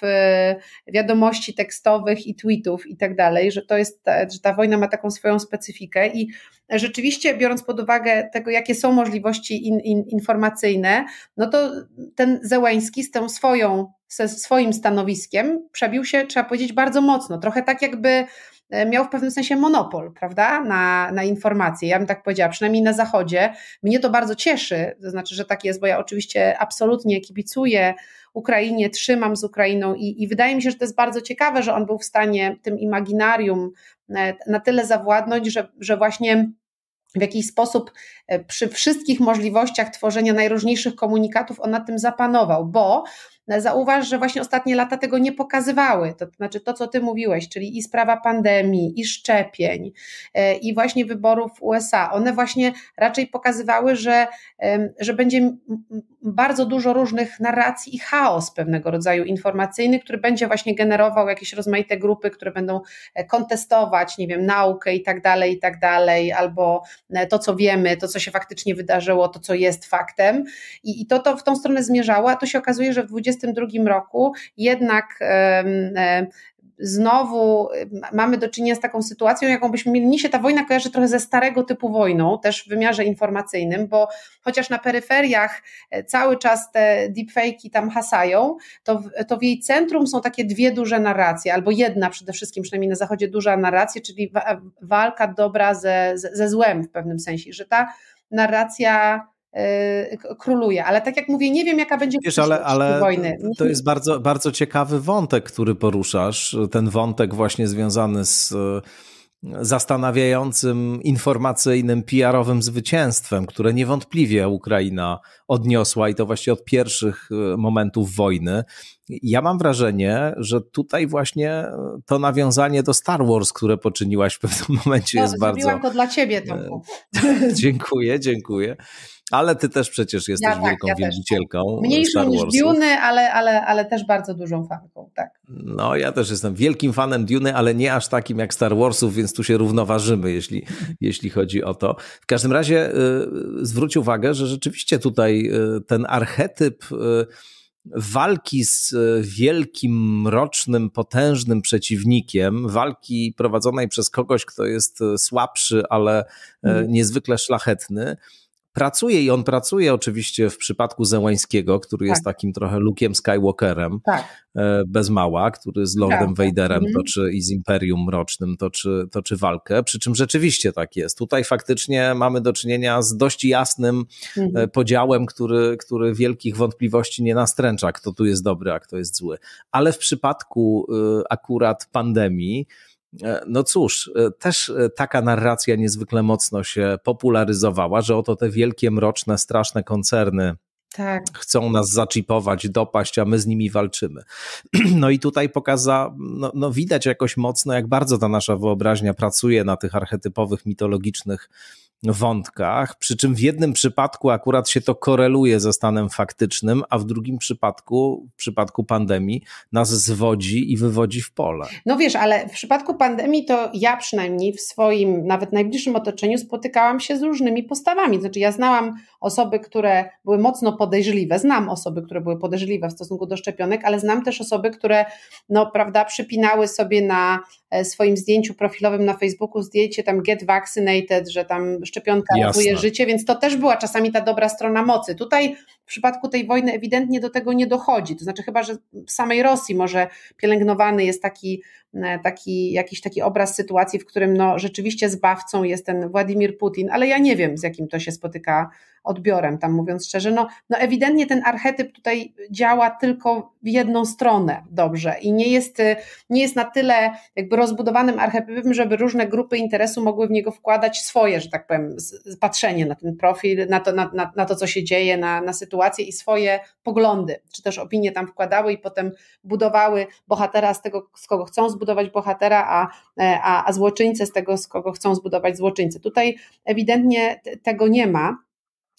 y, wiadomości tekstowych i tweetów i tak dalej, że to jest, że ta wojna ma taką swoją specyfikę i rzeczywiście biorąc pod uwagę tego, jakie są możliwości in, in, informacyjne, no to ten Zełański z tą swoją, ze swoim stanowiskiem przebił się, trzeba powiedzieć, bardzo mocno. Trochę tak jakby E, miał w pewnym sensie monopol, prawda, na, na informacje. Ja bym tak powiedziała, przynajmniej na Zachodzie. Mnie to bardzo cieszy, to znaczy, że tak jest, bo ja oczywiście absolutnie kibicuję Ukrainie, trzymam z Ukrainą i, i wydaje mi się, że to jest bardzo ciekawe, że on był w stanie tym imaginarium e, na tyle zawładnąć, że, że właśnie w jakiś sposób e, przy wszystkich możliwościach tworzenia najróżniejszych komunikatów on na tym zapanował, bo no zauważ, że właśnie ostatnie lata tego nie pokazywały. To, znaczy to, co ty mówiłeś, czyli i sprawa pandemii, i szczepień, e, i właśnie wyborów USA. One właśnie raczej pokazywały, że, że będzie bardzo dużo różnych narracji i chaos pewnego rodzaju informacyjny, który będzie właśnie generował jakieś rozmaite grupy, które będą e, kontestować, nie wiem, naukę i tak dalej, i tak dalej, albo e, to, co wiemy, to, co się faktycznie wydarzyło, to, co jest faktem. I, i to, to w tą stronę zmierzała. Tu się okazuje, że w 20 2022 roku jednak znowu mamy do czynienia z taką sytuacją, jaką byśmy mieli. Mnie się ta wojna kojarzy trochę ze starego typu wojną, też w wymiarze informacyjnym, bo chociaż na peryferiach e, cały czas te deepfake'i tam hasają, to w, to w jej centrum są takie dwie duże narracje, albo jedna przede wszystkim, przynajmniej na zachodzie duża narracja, czyli walka dobra ze, ze złem w pewnym sensie, że ta narracja Y, króluje. Ale tak jak mówię, nie wiem, jaka będzie Wiesz, ale, ale wojny. To jest bardzo, bardzo ciekawy wątek, który poruszasz. Ten wątek właśnie związany z y, zastanawiającym informacyjnym, PR-owym zwycięstwem, które niewątpliwie Ukraina odniosła i to właśnie od pierwszych y, momentów wojny ja mam wrażenie, że tutaj właśnie e, to nawiązanie do Star Wars, które poczyniłaś w pewnym [LAUGHS] momencie no, jest bardzo... Zrobiłam to dla ciebie, e, Tomku. [LAUGHS] dziękuję, dziękuję. Ale ty też przecież jesteś ja, tak, wielką ja wielbicielką e, Mniejszą niż Dune, ale, ale, ale też bardzo dużą fanką, tak. No, ja też jestem wielkim fanem Dune, ale nie aż takim jak Star Warsów, więc tu się równoważymy, jeśli, jeśli chodzi o to. W każdym razie y, zwróć uwagę, że rzeczywiście tutaj y, ten archetyp... Y, walki z e, wielkim, mrocznym, potężnym przeciwnikiem, walki prowadzonej przez kogoś, kto jest e, słabszy, ale e, mhm. niezwykle szlachetny, pracuje i on pracuje oczywiście w przypadku Zełańskiego, który tak. jest takim trochę Luke'em Skywalkerem, tak. E, bez mała, który z Lordem tak. tak. Vaderem mhm. toczy i z Imperium Mrocznym toczy, toczy walkę, przy czym rzeczywiście tak jest. Tutaj faktycznie mamy do czynienia z dość jasnym e, mhm. podziałem, który, który wielkich wątpliwości nie nastręcza, kto tu jest dobry, a kto jest zły. Ale w przypadku e, akurat pandemii, E, no cóż, e, też e, taka narracja niezwykle mocno się popularyzowała, że oto te wielkie, mroczne, straszne koncerny tak. Chcą nas zaczipować, dopaść, a my z nimi walczymy. [CLEARS THROAT] No i tutaj pokaza, no, no, widać jakoś mocno, jak bardzo ta nasza wyobraźnia pracuje na tych archetypowych, mitologicznych wątkach, przy czym w jednym przypadku akurat się to koreluje ze stanem faktycznym, a w drugim przypadku, w przypadku pandemii, nas zwodzi i wywodzi w pole. No wiesz, ale w przypadku pandemii to ja przynajmniej w swoim, nawet najbliższym otoczeniu spotykałam się z różnymi postawami. Znaczy, ja znałam osoby, które były mocno podejrzliwe, znam osoby, które były podejrzliwe w stosunku do szczepionek, ale znam też osoby, które, no prawda, przypinały sobie na e, swoim zdjęciu profilowym na Facebooku zdjęcie tam get vaccinated, że tam szczepionka Jasne. ratuje życie, więc to też była czasami ta dobra strona mocy. Tutaj w przypadku tej wojny ewidentnie do tego nie dochodzi. To znaczy, chyba że w samej Rosji może pielęgnowany jest taki, e, taki jakiś taki obraz sytuacji, w którym no, rzeczywiście zbawcą jest ten Władimir Putin, ale ja nie wiem, z jakim to się spotyka odbiorem, tam mówiąc szczerze. No, no ewidentnie ten archetyp tutaj działa tylko w jedną stronę dobrze i nie jest, y, nie jest na tyle jakby rozbudowanym archetypem, żeby różne grupy interesu mogły w niego wkładać swoje, że tak powiem, patrzenie na ten profil, na to, na, na, na to co się dzieje, na, na sytuację i swoje poglądy, czy też opinie tam wkładały i potem budowały bohatera z tego, z kogo chcą zbudować bohatera, a, e, a, a złoczyńcę z tego, z kogo chcą zbudować złoczyńcę. Tutaj ewidentnie tego nie ma.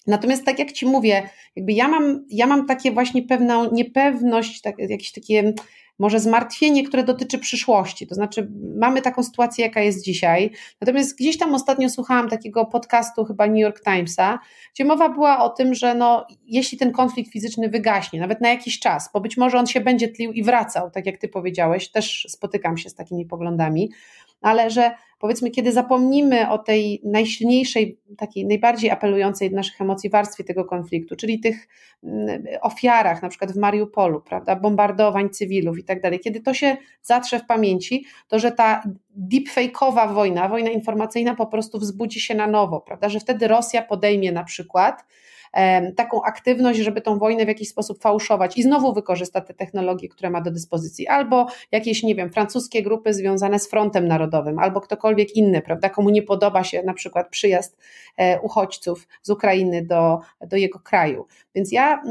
Natomiast tak jak Ci mówię, jakby ja mam, ja mam takie właśnie pewną niepewność, tak, jakieś takie mm, może zmartwienie, które dotyczy przyszłości. To znaczy, mamy taką sytuację, jaka jest dzisiaj. Natomiast gdzieś tam ostatnio słuchałam takiego podcastu, chyba New York Timesa, gdzie mowa była o tym, że no, jeśli ten konflikt fizyczny wygaśnie, nawet na jakiś czas, bo być może on się będzie tlił i wracał, tak jak ty powiedziałeś, też spotykam się z takimi poglądami, ale że powiedzmy, kiedy zapomnimy o tej najsilniejszej, takiej najbardziej apelującej do naszych emocji warstwie tego konfliktu, czyli tych mm, ofiarach, na przykład w Mariupolu, prawda, bombardowań cywilów i tak dalej, kiedy to się zatrze w pamięci, to że ta deepfake'owa wojna, wojna informacyjna po prostu wzbudzi się na nowo, prawda, że wtedy Rosja podejmie na przykład taką aktywność, żeby tą wojnę w jakiś sposób fałszować i znowu wykorzysta te technologie, które ma do dyspozycji, albo jakieś, nie wiem, francuskie grupy związane z Frontem Narodowym, albo ktokolwiek inny, prawda, komu nie podoba się na przykład przyjazd e, uchodźców z Ukrainy do, do jego kraju. Więc ja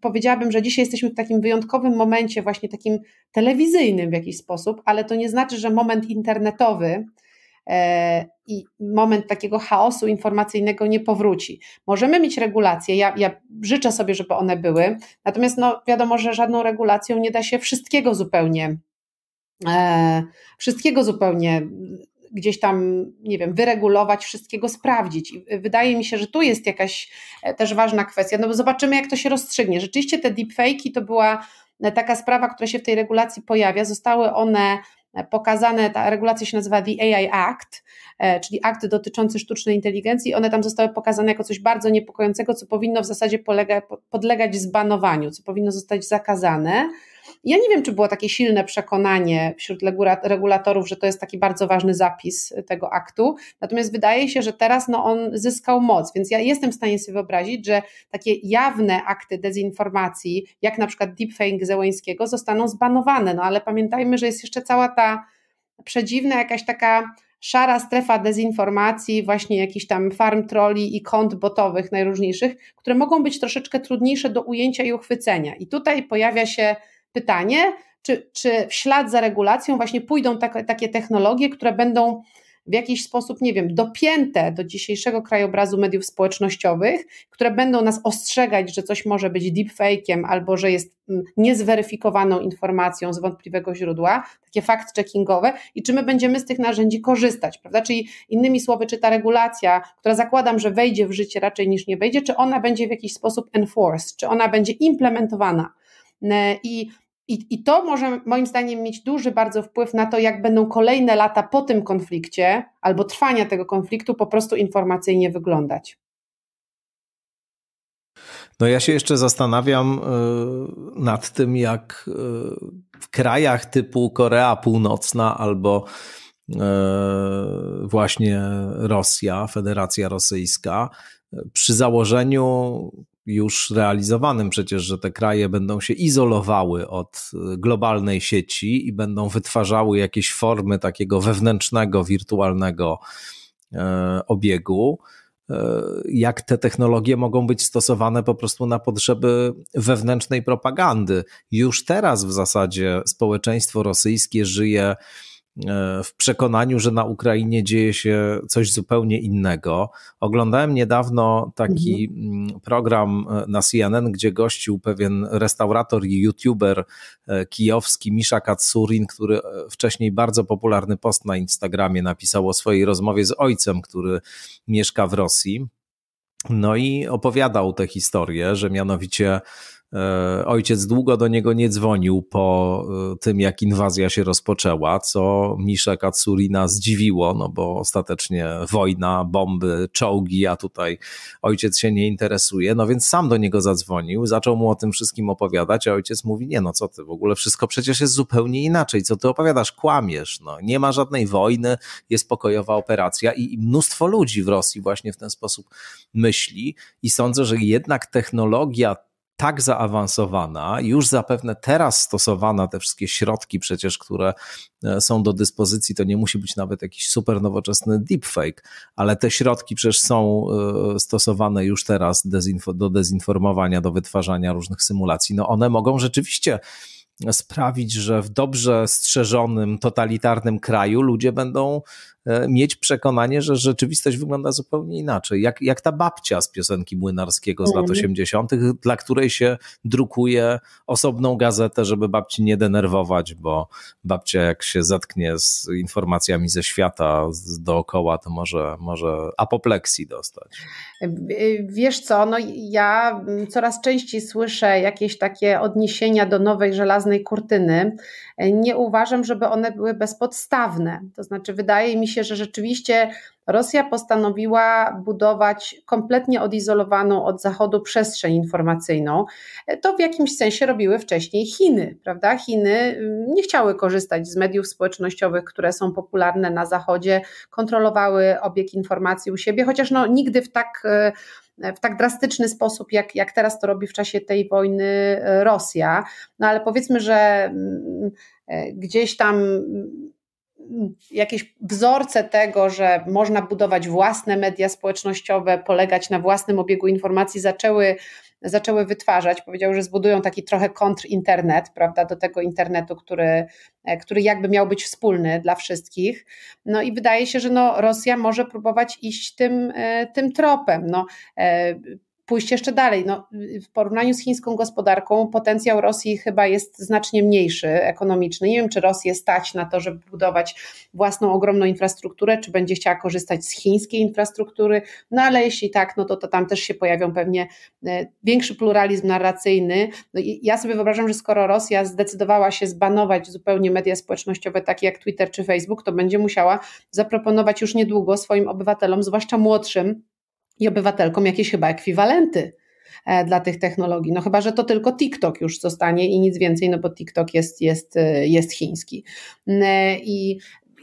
powiedziałabym, że dzisiaj jesteśmy w takim wyjątkowym momencie, właśnie takim telewizyjnym w jakiś sposób, ale to nie znaczy, że moment internetowy, E, i moment takiego chaosu informacyjnego nie powróci. Możemy mieć regulacje, ja, ja, życzę sobie, żeby one były, natomiast no, wiadomo, że żadną regulacją nie da się wszystkiego zupełnie, e, wszystkiego zupełnie gdzieś tam, nie wiem, wyregulować, wszystkiego sprawdzić. I wydaje mi się, że tu jest jakaś e, też ważna kwestia, no bo zobaczymy, jak to się rozstrzygnie. Rzeczywiście te deepfake'i to była e, taka sprawa, która się w tej regulacji pojawia. Zostały one pokazane, ta regulacja się nazywa The AI Act, e, czyli akt dotyczący sztucznej inteligencji. One tam zostały pokazane jako coś bardzo niepokojącego, co powinno w zasadzie polega, podlegać zbanowaniu, co powinno zostać zakazane. Ja nie wiem, czy było takie silne przekonanie wśród regulatorów, że to jest taki bardzo ważny zapis tego aktu, natomiast wydaje się, że teraz no, on zyskał moc, więc ja jestem w stanie sobie wyobrazić, że takie jawne akty dezinformacji, jak na przykład deepfake Zełeńskiego, zostaną zbanowane, no ale pamiętajmy, że jest jeszcze cała ta przedziwna jakaś taka szara strefa dezinformacji, właśnie jakichś tam farm troli i kont botowych najróżniejszych, które mogą być troszeczkę trudniejsze do ujęcia i uchwycenia. I tutaj pojawia się pytanie, czy, czy w ślad za regulacją właśnie pójdą tak, takie technologie, które będą w jakiś sposób, nie wiem, dopięte do dzisiejszego krajobrazu mediów społecznościowych, które będą nas ostrzegać, że coś może być deepfakiem albo że jest mm, niezweryfikowaną informacją z wątpliwego źródła, takie fact-checkingowe i czy my będziemy z tych narzędzi korzystać, prawda? Czyli innymi słowy, czy ta regulacja, która zakładam, że wejdzie w życie raczej niż nie wejdzie, czy ona będzie w jakiś sposób enforced, czy ona będzie implementowana. Yy, I i, I to może moim zdaniem mieć duży bardzo wpływ na to, jak będą kolejne lata po tym konflikcie albo trwania tego konfliktu po prostu informacyjnie wyglądać. No ja się jeszcze zastanawiam e, nad tym, jak e, w krajach typu Korea Północna albo e, właśnie Rosja, Federacja Rosyjska, przy założeniu już realizowanym przecież, że te kraje będą się izolowały od e, globalnej sieci i będą wytwarzały jakieś formy takiego wewnętrznego, wirtualnego e, obiegu. E, jak te technologie mogą być stosowane po prostu na potrzeby wewnętrznej propagandy? Już teraz w zasadzie społeczeństwo rosyjskie żyje E, w przekonaniu, że na Ukrainie dzieje się coś zupełnie innego. Oglądałem niedawno taki mhm. Mm, program e, na CNN, gdzie gościł pewien restaurator i youtuber e, kijowski Misza Katsurin, który wcześniej bardzo popularny post na Instagramie napisał o swojej rozmowie z ojcem, który mieszka w Rosji. No i opowiadał tę historię, że mianowicie E, ojciec długo do niego nie dzwonił po e, tym, jak inwazja się rozpoczęła, co Misza Katsurina zdziwiło, no bo ostatecznie wojna, bomby, czołgi, a tutaj ojciec się nie interesuje, no więc sam do niego zadzwonił, zaczął mu o tym wszystkim opowiadać, a ojciec mówi, nie no co ty, w ogóle wszystko przecież jest zupełnie inaczej, co ty opowiadasz, kłamiesz, no nie ma żadnej wojny, jest pokojowa operacja i mnóstwo ludzi w Rosji właśnie w ten sposób myśli i sądzę, że jednak technologia tak zaawansowana, już zapewne teraz stosowana, te wszystkie środki przecież, które e, są do dyspozycji, to nie musi być nawet jakiś super nowoczesny deepfake, ale te środki przecież są e, stosowane już teraz do dezinformowania, do wytwarzania różnych symulacji. No one mogą rzeczywiście sprawić, że w dobrze strzeżonym, totalitarnym kraju ludzie będą E, mieć przekonanie, że rzeczywistość wygląda zupełnie inaczej. Jak, jak ta babcia z piosenki młynarskiego z lat 80., mhm. dla której się drukuje osobną gazetę, żeby babci nie denerwować, bo babcia jak się zatknie z informacjami ze świata z dookoła, to może, może apopleksji dostać. Wiesz co, no ja coraz częściej słyszę jakieś takie odniesienia do nowej żelaznej kurtyny. Nie uważam, żeby one były bezpodstawne. To znaczy, wydaje mi się, się, że rzeczywiście Rosja postanowiła budować kompletnie odizolowaną od Zachodu przestrzeń informacyjną. To w jakimś sensie robiły wcześniej Chiny, prawda? Chiny mm, nie chciały korzystać z mediów społecznościowych, które są popularne na Zachodzie, kontrolowały obieg informacji u siebie, chociaż no, nigdy w tak e, w tak drastyczny sposób, jak, jak teraz to robi w czasie tej wojny e, Rosja. No ale powiedzmy, że mm, e, gdzieś tam mm, jakieś wzorce tego, że można budować własne media społecznościowe, polegać na własnym obiegu informacji, zaczęły, zaczęły wytwarzać. Powiedział, że zbudują taki trochę kontrinternet, prawda, do tego internetu, który, e, który jakby miał być wspólny dla wszystkich. No i wydaje się, że no, Rosja może próbować iść tym, e, tym tropem. No, e, pójść jeszcze dalej. No, w porównaniu z chińską gospodarką potencjał Rosji chyba jest znacznie mniejszy ekonomiczny. Nie wiem, czy Rosję stać na to, żeby budować własną ogromną infrastrukturę, czy będzie chciała korzystać z chińskiej infrastruktury, no ale jeśli tak, no to, to tam też się pojawią pewnie e, większy pluralizm narracyjny. No ja sobie wyobrażam, że skoro Rosja zdecydowała się zbanować zupełnie media społecznościowe takie jak Twitter czy Facebook, to będzie musiała zaproponować już niedługo swoim obywatelom, zwłaszcza młodszym, i obywatelkom jakieś chyba ekwiwalenty e, dla tych technologii. No chyba, że to tylko TikTok już zostanie i nic więcej, no bo TikTok jest, jest, e, jest chiński. E, I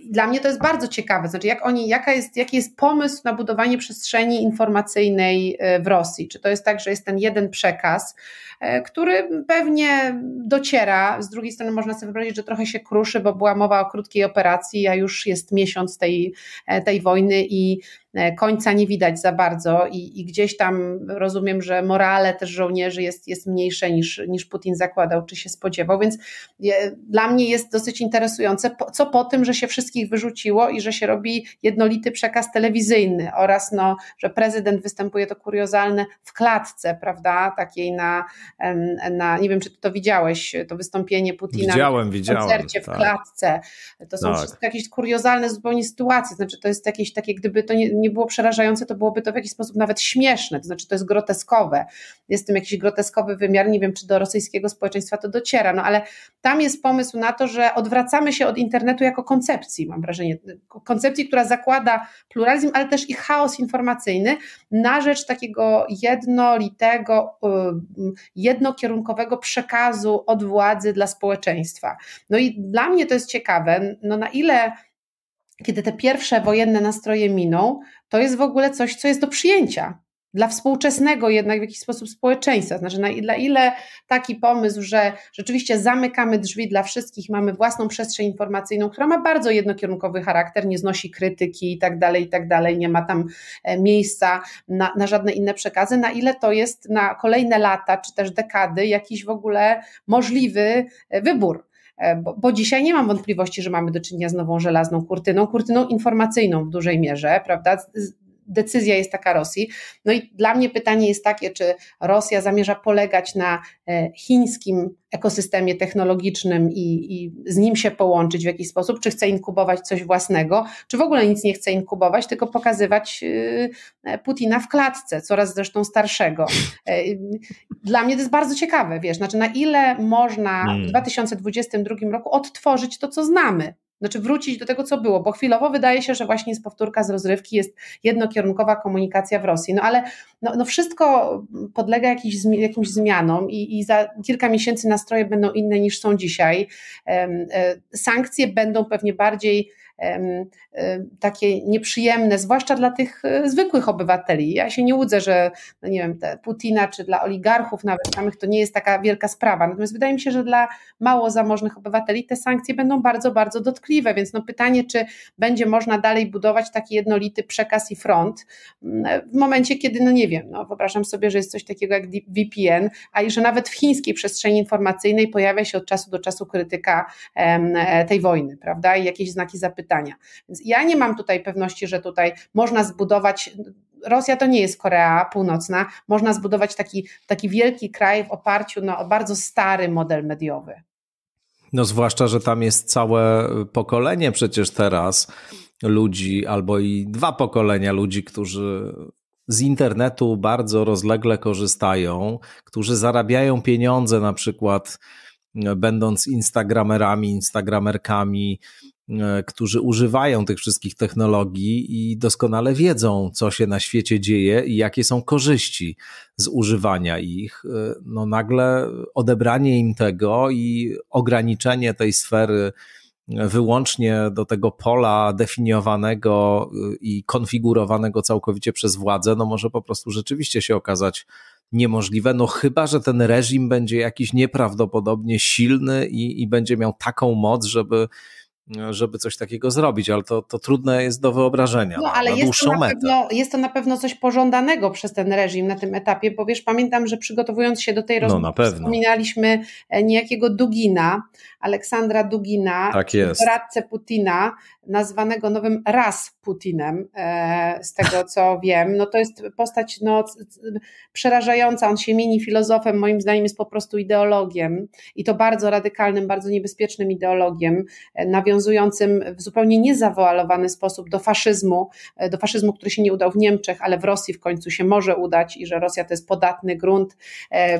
dla mnie to jest bardzo ciekawe, znaczy jak oni, jaka jest, jaki jest pomysł na budowanie przestrzeni informacyjnej w Rosji? Czy to jest tak, że jest ten jeden przekaz, który pewnie dociera, z drugiej strony można sobie wyobrazić, że trochę się kruszy, bo była mowa o krótkiej operacji, a już jest miesiąc tej, tej wojny i E, końca nie widać za bardzo i, i gdzieś tam rozumiem, że morale też żołnierzy jest, jest mniejsze niż, niż Putin zakładał czy się spodziewał, więc je, dla mnie jest dosyć interesujące, po, co po tym, że się wszystkich wyrzuciło i że się robi jednolity przekaz telewizyjny oraz no, że prezydent występuje to kuriozalne w klatce, prawda, takiej na, na nie wiem czy ty to widziałeś, to wystąpienie Putina widziałem, w koncercie w tak. klatce. To są tak. jakieś kuriozalne zupełnie sytuacje, znaczy to jest jakieś takie, gdyby to nie nie było przerażające, to byłoby to w jakiś sposób nawet śmieszne, to znaczy to jest groteskowe. Jest w tym jakiś groteskowy wymiar, nie wiem, czy do rosyjskiego społeczeństwa to dociera, no ale tam jest pomysł na to, że odwracamy się od internetu jako koncepcji, mam wrażenie, koncepcji, która zakłada pluralizm, ale też i chaos informacyjny na rzecz takiego jednolitego, y, jednokierunkowego przekazu od władzy dla społeczeństwa. No i dla mnie to jest ciekawe, no na ile kiedy te pierwsze wojenne nastroje miną, to jest w ogóle coś, co jest do przyjęcia. Dla współczesnego jednak w jakiś sposób społeczeństwa, znaczy na ile, ile taki pomysł, że rzeczywiście zamykamy drzwi dla wszystkich, mamy własną przestrzeń informacyjną, która ma bardzo jednokierunkowy charakter, nie znosi krytyki i tak dalej, i tak dalej, nie ma tam e, miejsca na, na żadne inne przekazy, na ile to jest na kolejne lata czy też dekady jakiś w ogóle możliwy e, wybór E, bo, bo dzisiaj nie mam wątpliwości, że mamy do czynienia z nową żelazną kurtyną, kurtyną informacyjną w dużej mierze, prawda? decyzja jest taka Rosji. No i dla mnie pytanie jest takie, czy Rosja zamierza polegać na e, chińskim ekosystemie technologicznym i, i, z nim się połączyć w jakiś sposób, czy chce inkubować coś własnego, czy w ogóle nic nie chce inkubować, tylko pokazywać e, e, Putina w klatce, coraz zresztą starszego. Dla mnie to jest bardzo ciekawe, wiesz, znaczy na ile można w 2022 hmm. roku odtworzyć to, co znamy, znaczy wrócić do tego, co było, bo chwilowo wydaje się, że właśnie jest powtórka z rozrywki, jest jednokierunkowa komunikacja w Rosji, no ale no, no wszystko podlega jakimś jakimś zmianom i, i, za kilka miesięcy nastroje będą inne niż są dzisiaj. E, sankcje będą pewnie bardziej E, takie nieprzyjemne, zwłaszcza dla tych e, zwykłych obywateli. Ja się nie łudzę, że no nie wiem, Putina czy dla oligarchów nawet samych to nie jest taka wielka sprawa. Natomiast wydaje mi się, że dla mało zamożnych obywateli te sankcje będą bardzo, bardzo dotkliwe, więc no pytanie, czy będzie można dalej budować taki jednolity przekaz i front mm, w momencie, kiedy, no nie wiem, no wyobrażam sobie, że jest coś takiego jak VPN, a i że nawet w chińskiej przestrzeni informacyjnej pojawia się od czasu do czasu krytyka e, tej wojny, prawda, i jakieś znaki zapytania pytania. Więc ja nie mam tutaj pewności, że tutaj można zbudować Rosja to nie jest Korea Północna. Można zbudować taki, taki wielki kraj w oparciu no, o bardzo stary model mediowy. No, zwłaszcza, że tam jest całe pokolenie przecież teraz ludzi, albo i dwa pokolenia ludzi, którzy z internetu bardzo rozlegle korzystają, którzy zarabiają pieniądze na przykład będąc instagramerami, instagramerkami, E, którzy używają tych wszystkich technologii i doskonale wiedzą, co się na świecie dzieje i jakie są korzyści z używania ich. E, no nagle odebranie im tego i ograniczenie tej sfery e, wyłącznie do tego pola definiowanego i konfigurowanego całkowicie przez władzę, no może po prostu rzeczywiście się okazać niemożliwe, no chyba, że ten reżim będzie jakiś nieprawdopodobnie silny i, i będzie miał taką moc, żeby żeby coś takiego zrobić, ale to, to trudne jest do wyobrażenia no, no ale na, dłuższą jest to na pewno, jest to na pewno coś pożądanego przez ten reżim na tym etapie, bo wiesz, pamiętam, że przygotowując się do tej no, rozmowy no, wspominaliśmy e, niejakiego Dugina, Aleksandra Dugina, tak jest. Putina, nazwanego nowym raz Putinem, e, z tego co wiem. No to jest postać no, przerażająca, on się mieni filozofem, moim zdaniem jest po prostu ideologiem i to bardzo radykalnym, bardzo niebezpiecznym ideologiem, e, nawiązującym w zupełnie niezawoalowany sposób do faszyzmu, e, do faszyzmu, który się nie udał w Niemczech, ale w Rosji w końcu się może udać i że Rosja to jest podatny grunt,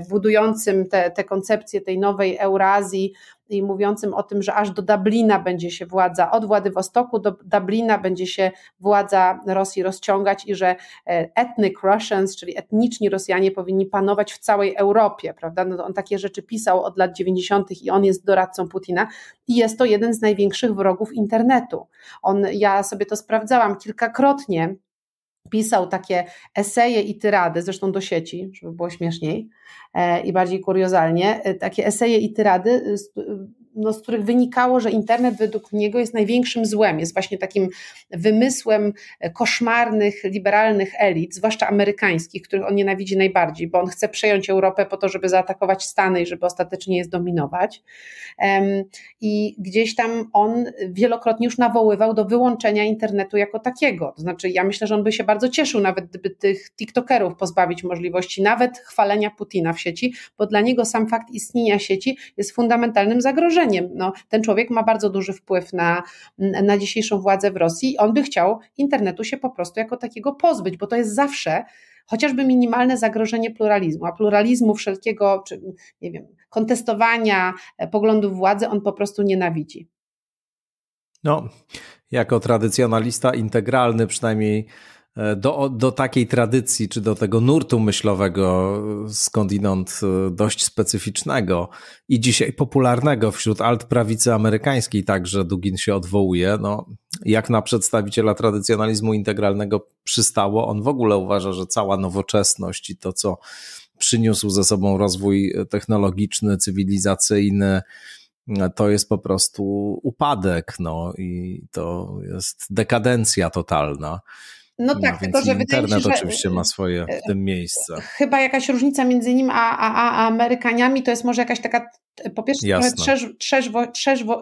budującym te, te koncepcje tej nowej Eurazji, i mówiącym o tym, że aż do Dublina będzie się władza, od Władywostoku do Dublina będzie się władza Rosji rozciągać i że e, ethnic Russians, czyli etniczni Rosjanie powinni panować w całej Europie, prawda? No on takie rzeczy pisał od lat 90. i on jest doradcą Putina i jest to jeden z największych wrogów internetu. On, ja sobie to sprawdzałam kilkakrotnie, pisał takie eseje i tyrady, zresztą do sieci, żeby było śmieszniej e, i bardziej kuriozalnie, e, takie eseje i tyrady e, no, z których wynikało, że internet według niego jest największym złem, jest właśnie takim wymysłem e, koszmarnych, liberalnych elit, zwłaszcza amerykańskich, których on nienawidzi najbardziej, bo on chce przejąć Europę po to, żeby zaatakować Stany i żeby ostatecznie je zdominować. I gdzieś tam on wielokrotnie już nawoływał do wyłączenia internetu jako takiego. To znaczy, ja myślę, że on by się bardzo cieszył, nawet gdyby tych TikTokerów pozbawić możliwości nawet chwalenia Putina w sieci, bo dla niego sam fakt istnienia sieci jest fundamentalnym zagrożeniem zagrożeniem. No, ten człowiek ma bardzo duży wpływ na, mm, na dzisiejszą władzę w Rosji i on by chciał internetu się po prostu jako takiego pozbyć, bo to jest zawsze chociażby minimalne zagrożenie pluralizmu, a pluralizmu wszelkiego, czy, nie wiem, kontestowania e, poglądów władzy on po prostu nienawidzi. No, jako tradycjonalista integralny, przynajmniej E, do, do takiej tradycji, czy do tego nurtu myślowego, e, skądinąd e, dość specyficznego i dzisiaj popularnego wśród altprawicy amerykańskiej, także Dugin się odwołuje. No, jak na przedstawiciela tradycjonalizmu integralnego przystało, on w ogóle uważa, że cała nowoczesność i to, co przyniósł ze sobą rozwój technologiczny, cywilizacyjny, to jest po prostu upadek, no i to jest dekadencja totalna. No, no tak, tylko że wydaje mi się, że... oczywiście ma swoje e, w tym miejsce. Chyba jakaś różnica między nim a, a, a Amerykaniami to jest może jakaś taka, po pierwsze trochę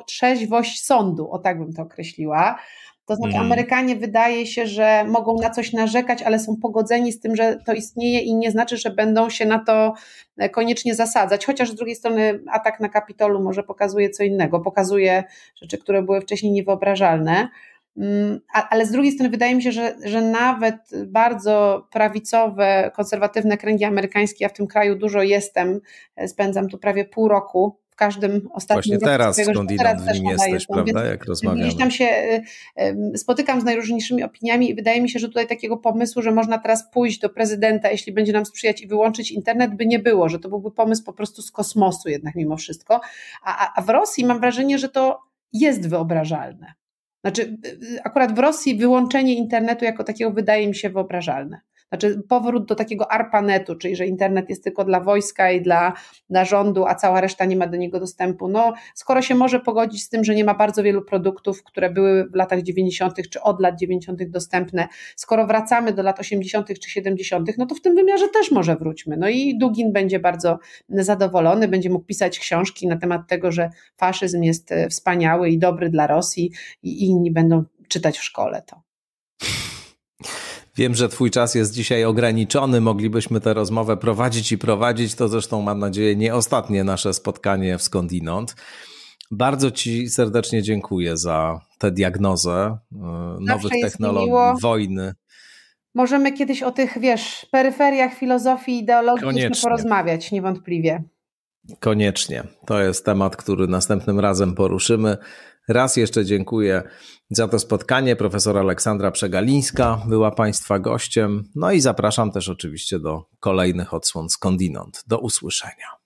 trzeźwość sądu, o tak bym to określiła. To znaczy mm. Amerykanie wydaje się, że mogą na coś narzekać, ale są pogodzeni z tym, że to istnieje i nie znaczy, że będą się na to e, koniecznie zasadzać. Chociaż z drugiej strony atak na Kapitolu może pokazuje co innego, pokazuje rzeczy, które były wcześniej niewyobrażalne. Mm, ale z drugiej strony wydaje mi się, że, że nawet bardzo prawicowe, konserwatywne kręgi amerykańskie, ja w tym kraju dużo jestem, e, spędzam tu prawie pół roku w każdym ostatnim Właśnie teraz, skąd teraz też jesteś, jestem, prawda, jak rozmawiamy. Gdzieś tam się e, spotykam z najróżniejszymi opiniami i wydaje mi się, że tutaj takiego pomysłu, że można teraz pójść do prezydenta, jeśli będzie nam sprzyjać i wyłączyć internet, by nie było, że to byłby pomysł po prostu z kosmosu jednak mimo wszystko. A, a w Rosji mam wrażenie, że to jest wyobrażalne. Znaczy, y, y, akurat w Rosji wyłączenie internetu jako takiego wydaje mi się wyobrażalne. Znaczy powrót do takiego ARPANETu, czyli że internet jest tylko dla wojska i dla, dla rządu, a cała reszta nie ma do niego dostępu. No, skoro się może pogodzić z tym, że nie ma bardzo wielu produktów, które były w latach 90. czy od lat 90. dostępne, skoro wracamy do lat 80. czy 70., no to w tym wymiarze też może wróćmy. No i Dugin będzie bardzo zadowolony, będzie mógł pisać książki na temat tego, że faszyzm jest e, wspaniały i dobry dla Rosji i inni będą czytać w szkole to. Wiem, że Twój czas jest dzisiaj ograniczony. Moglibyśmy tę rozmowę prowadzić i prowadzić. To zresztą, mam nadzieję, nie ostatnie nasze spotkanie w skądinąd. Bardzo Ci serdecznie dziękuję za tę diagnozę e, Zawsze nowych technologii, miło. wojny. Możemy kiedyś o tych, wiesz, peryferiach filozofii i ideologii porozmawiać, niewątpliwie. Koniecznie. To jest temat, który następnym razem poruszymy. Raz jeszcze dziękuję za to spotkanie. Profesor Aleksandra Przegalińska była Państwa gościem. No i zapraszam też oczywiście do kolejnych odsłon skądinąd. Do usłyszenia.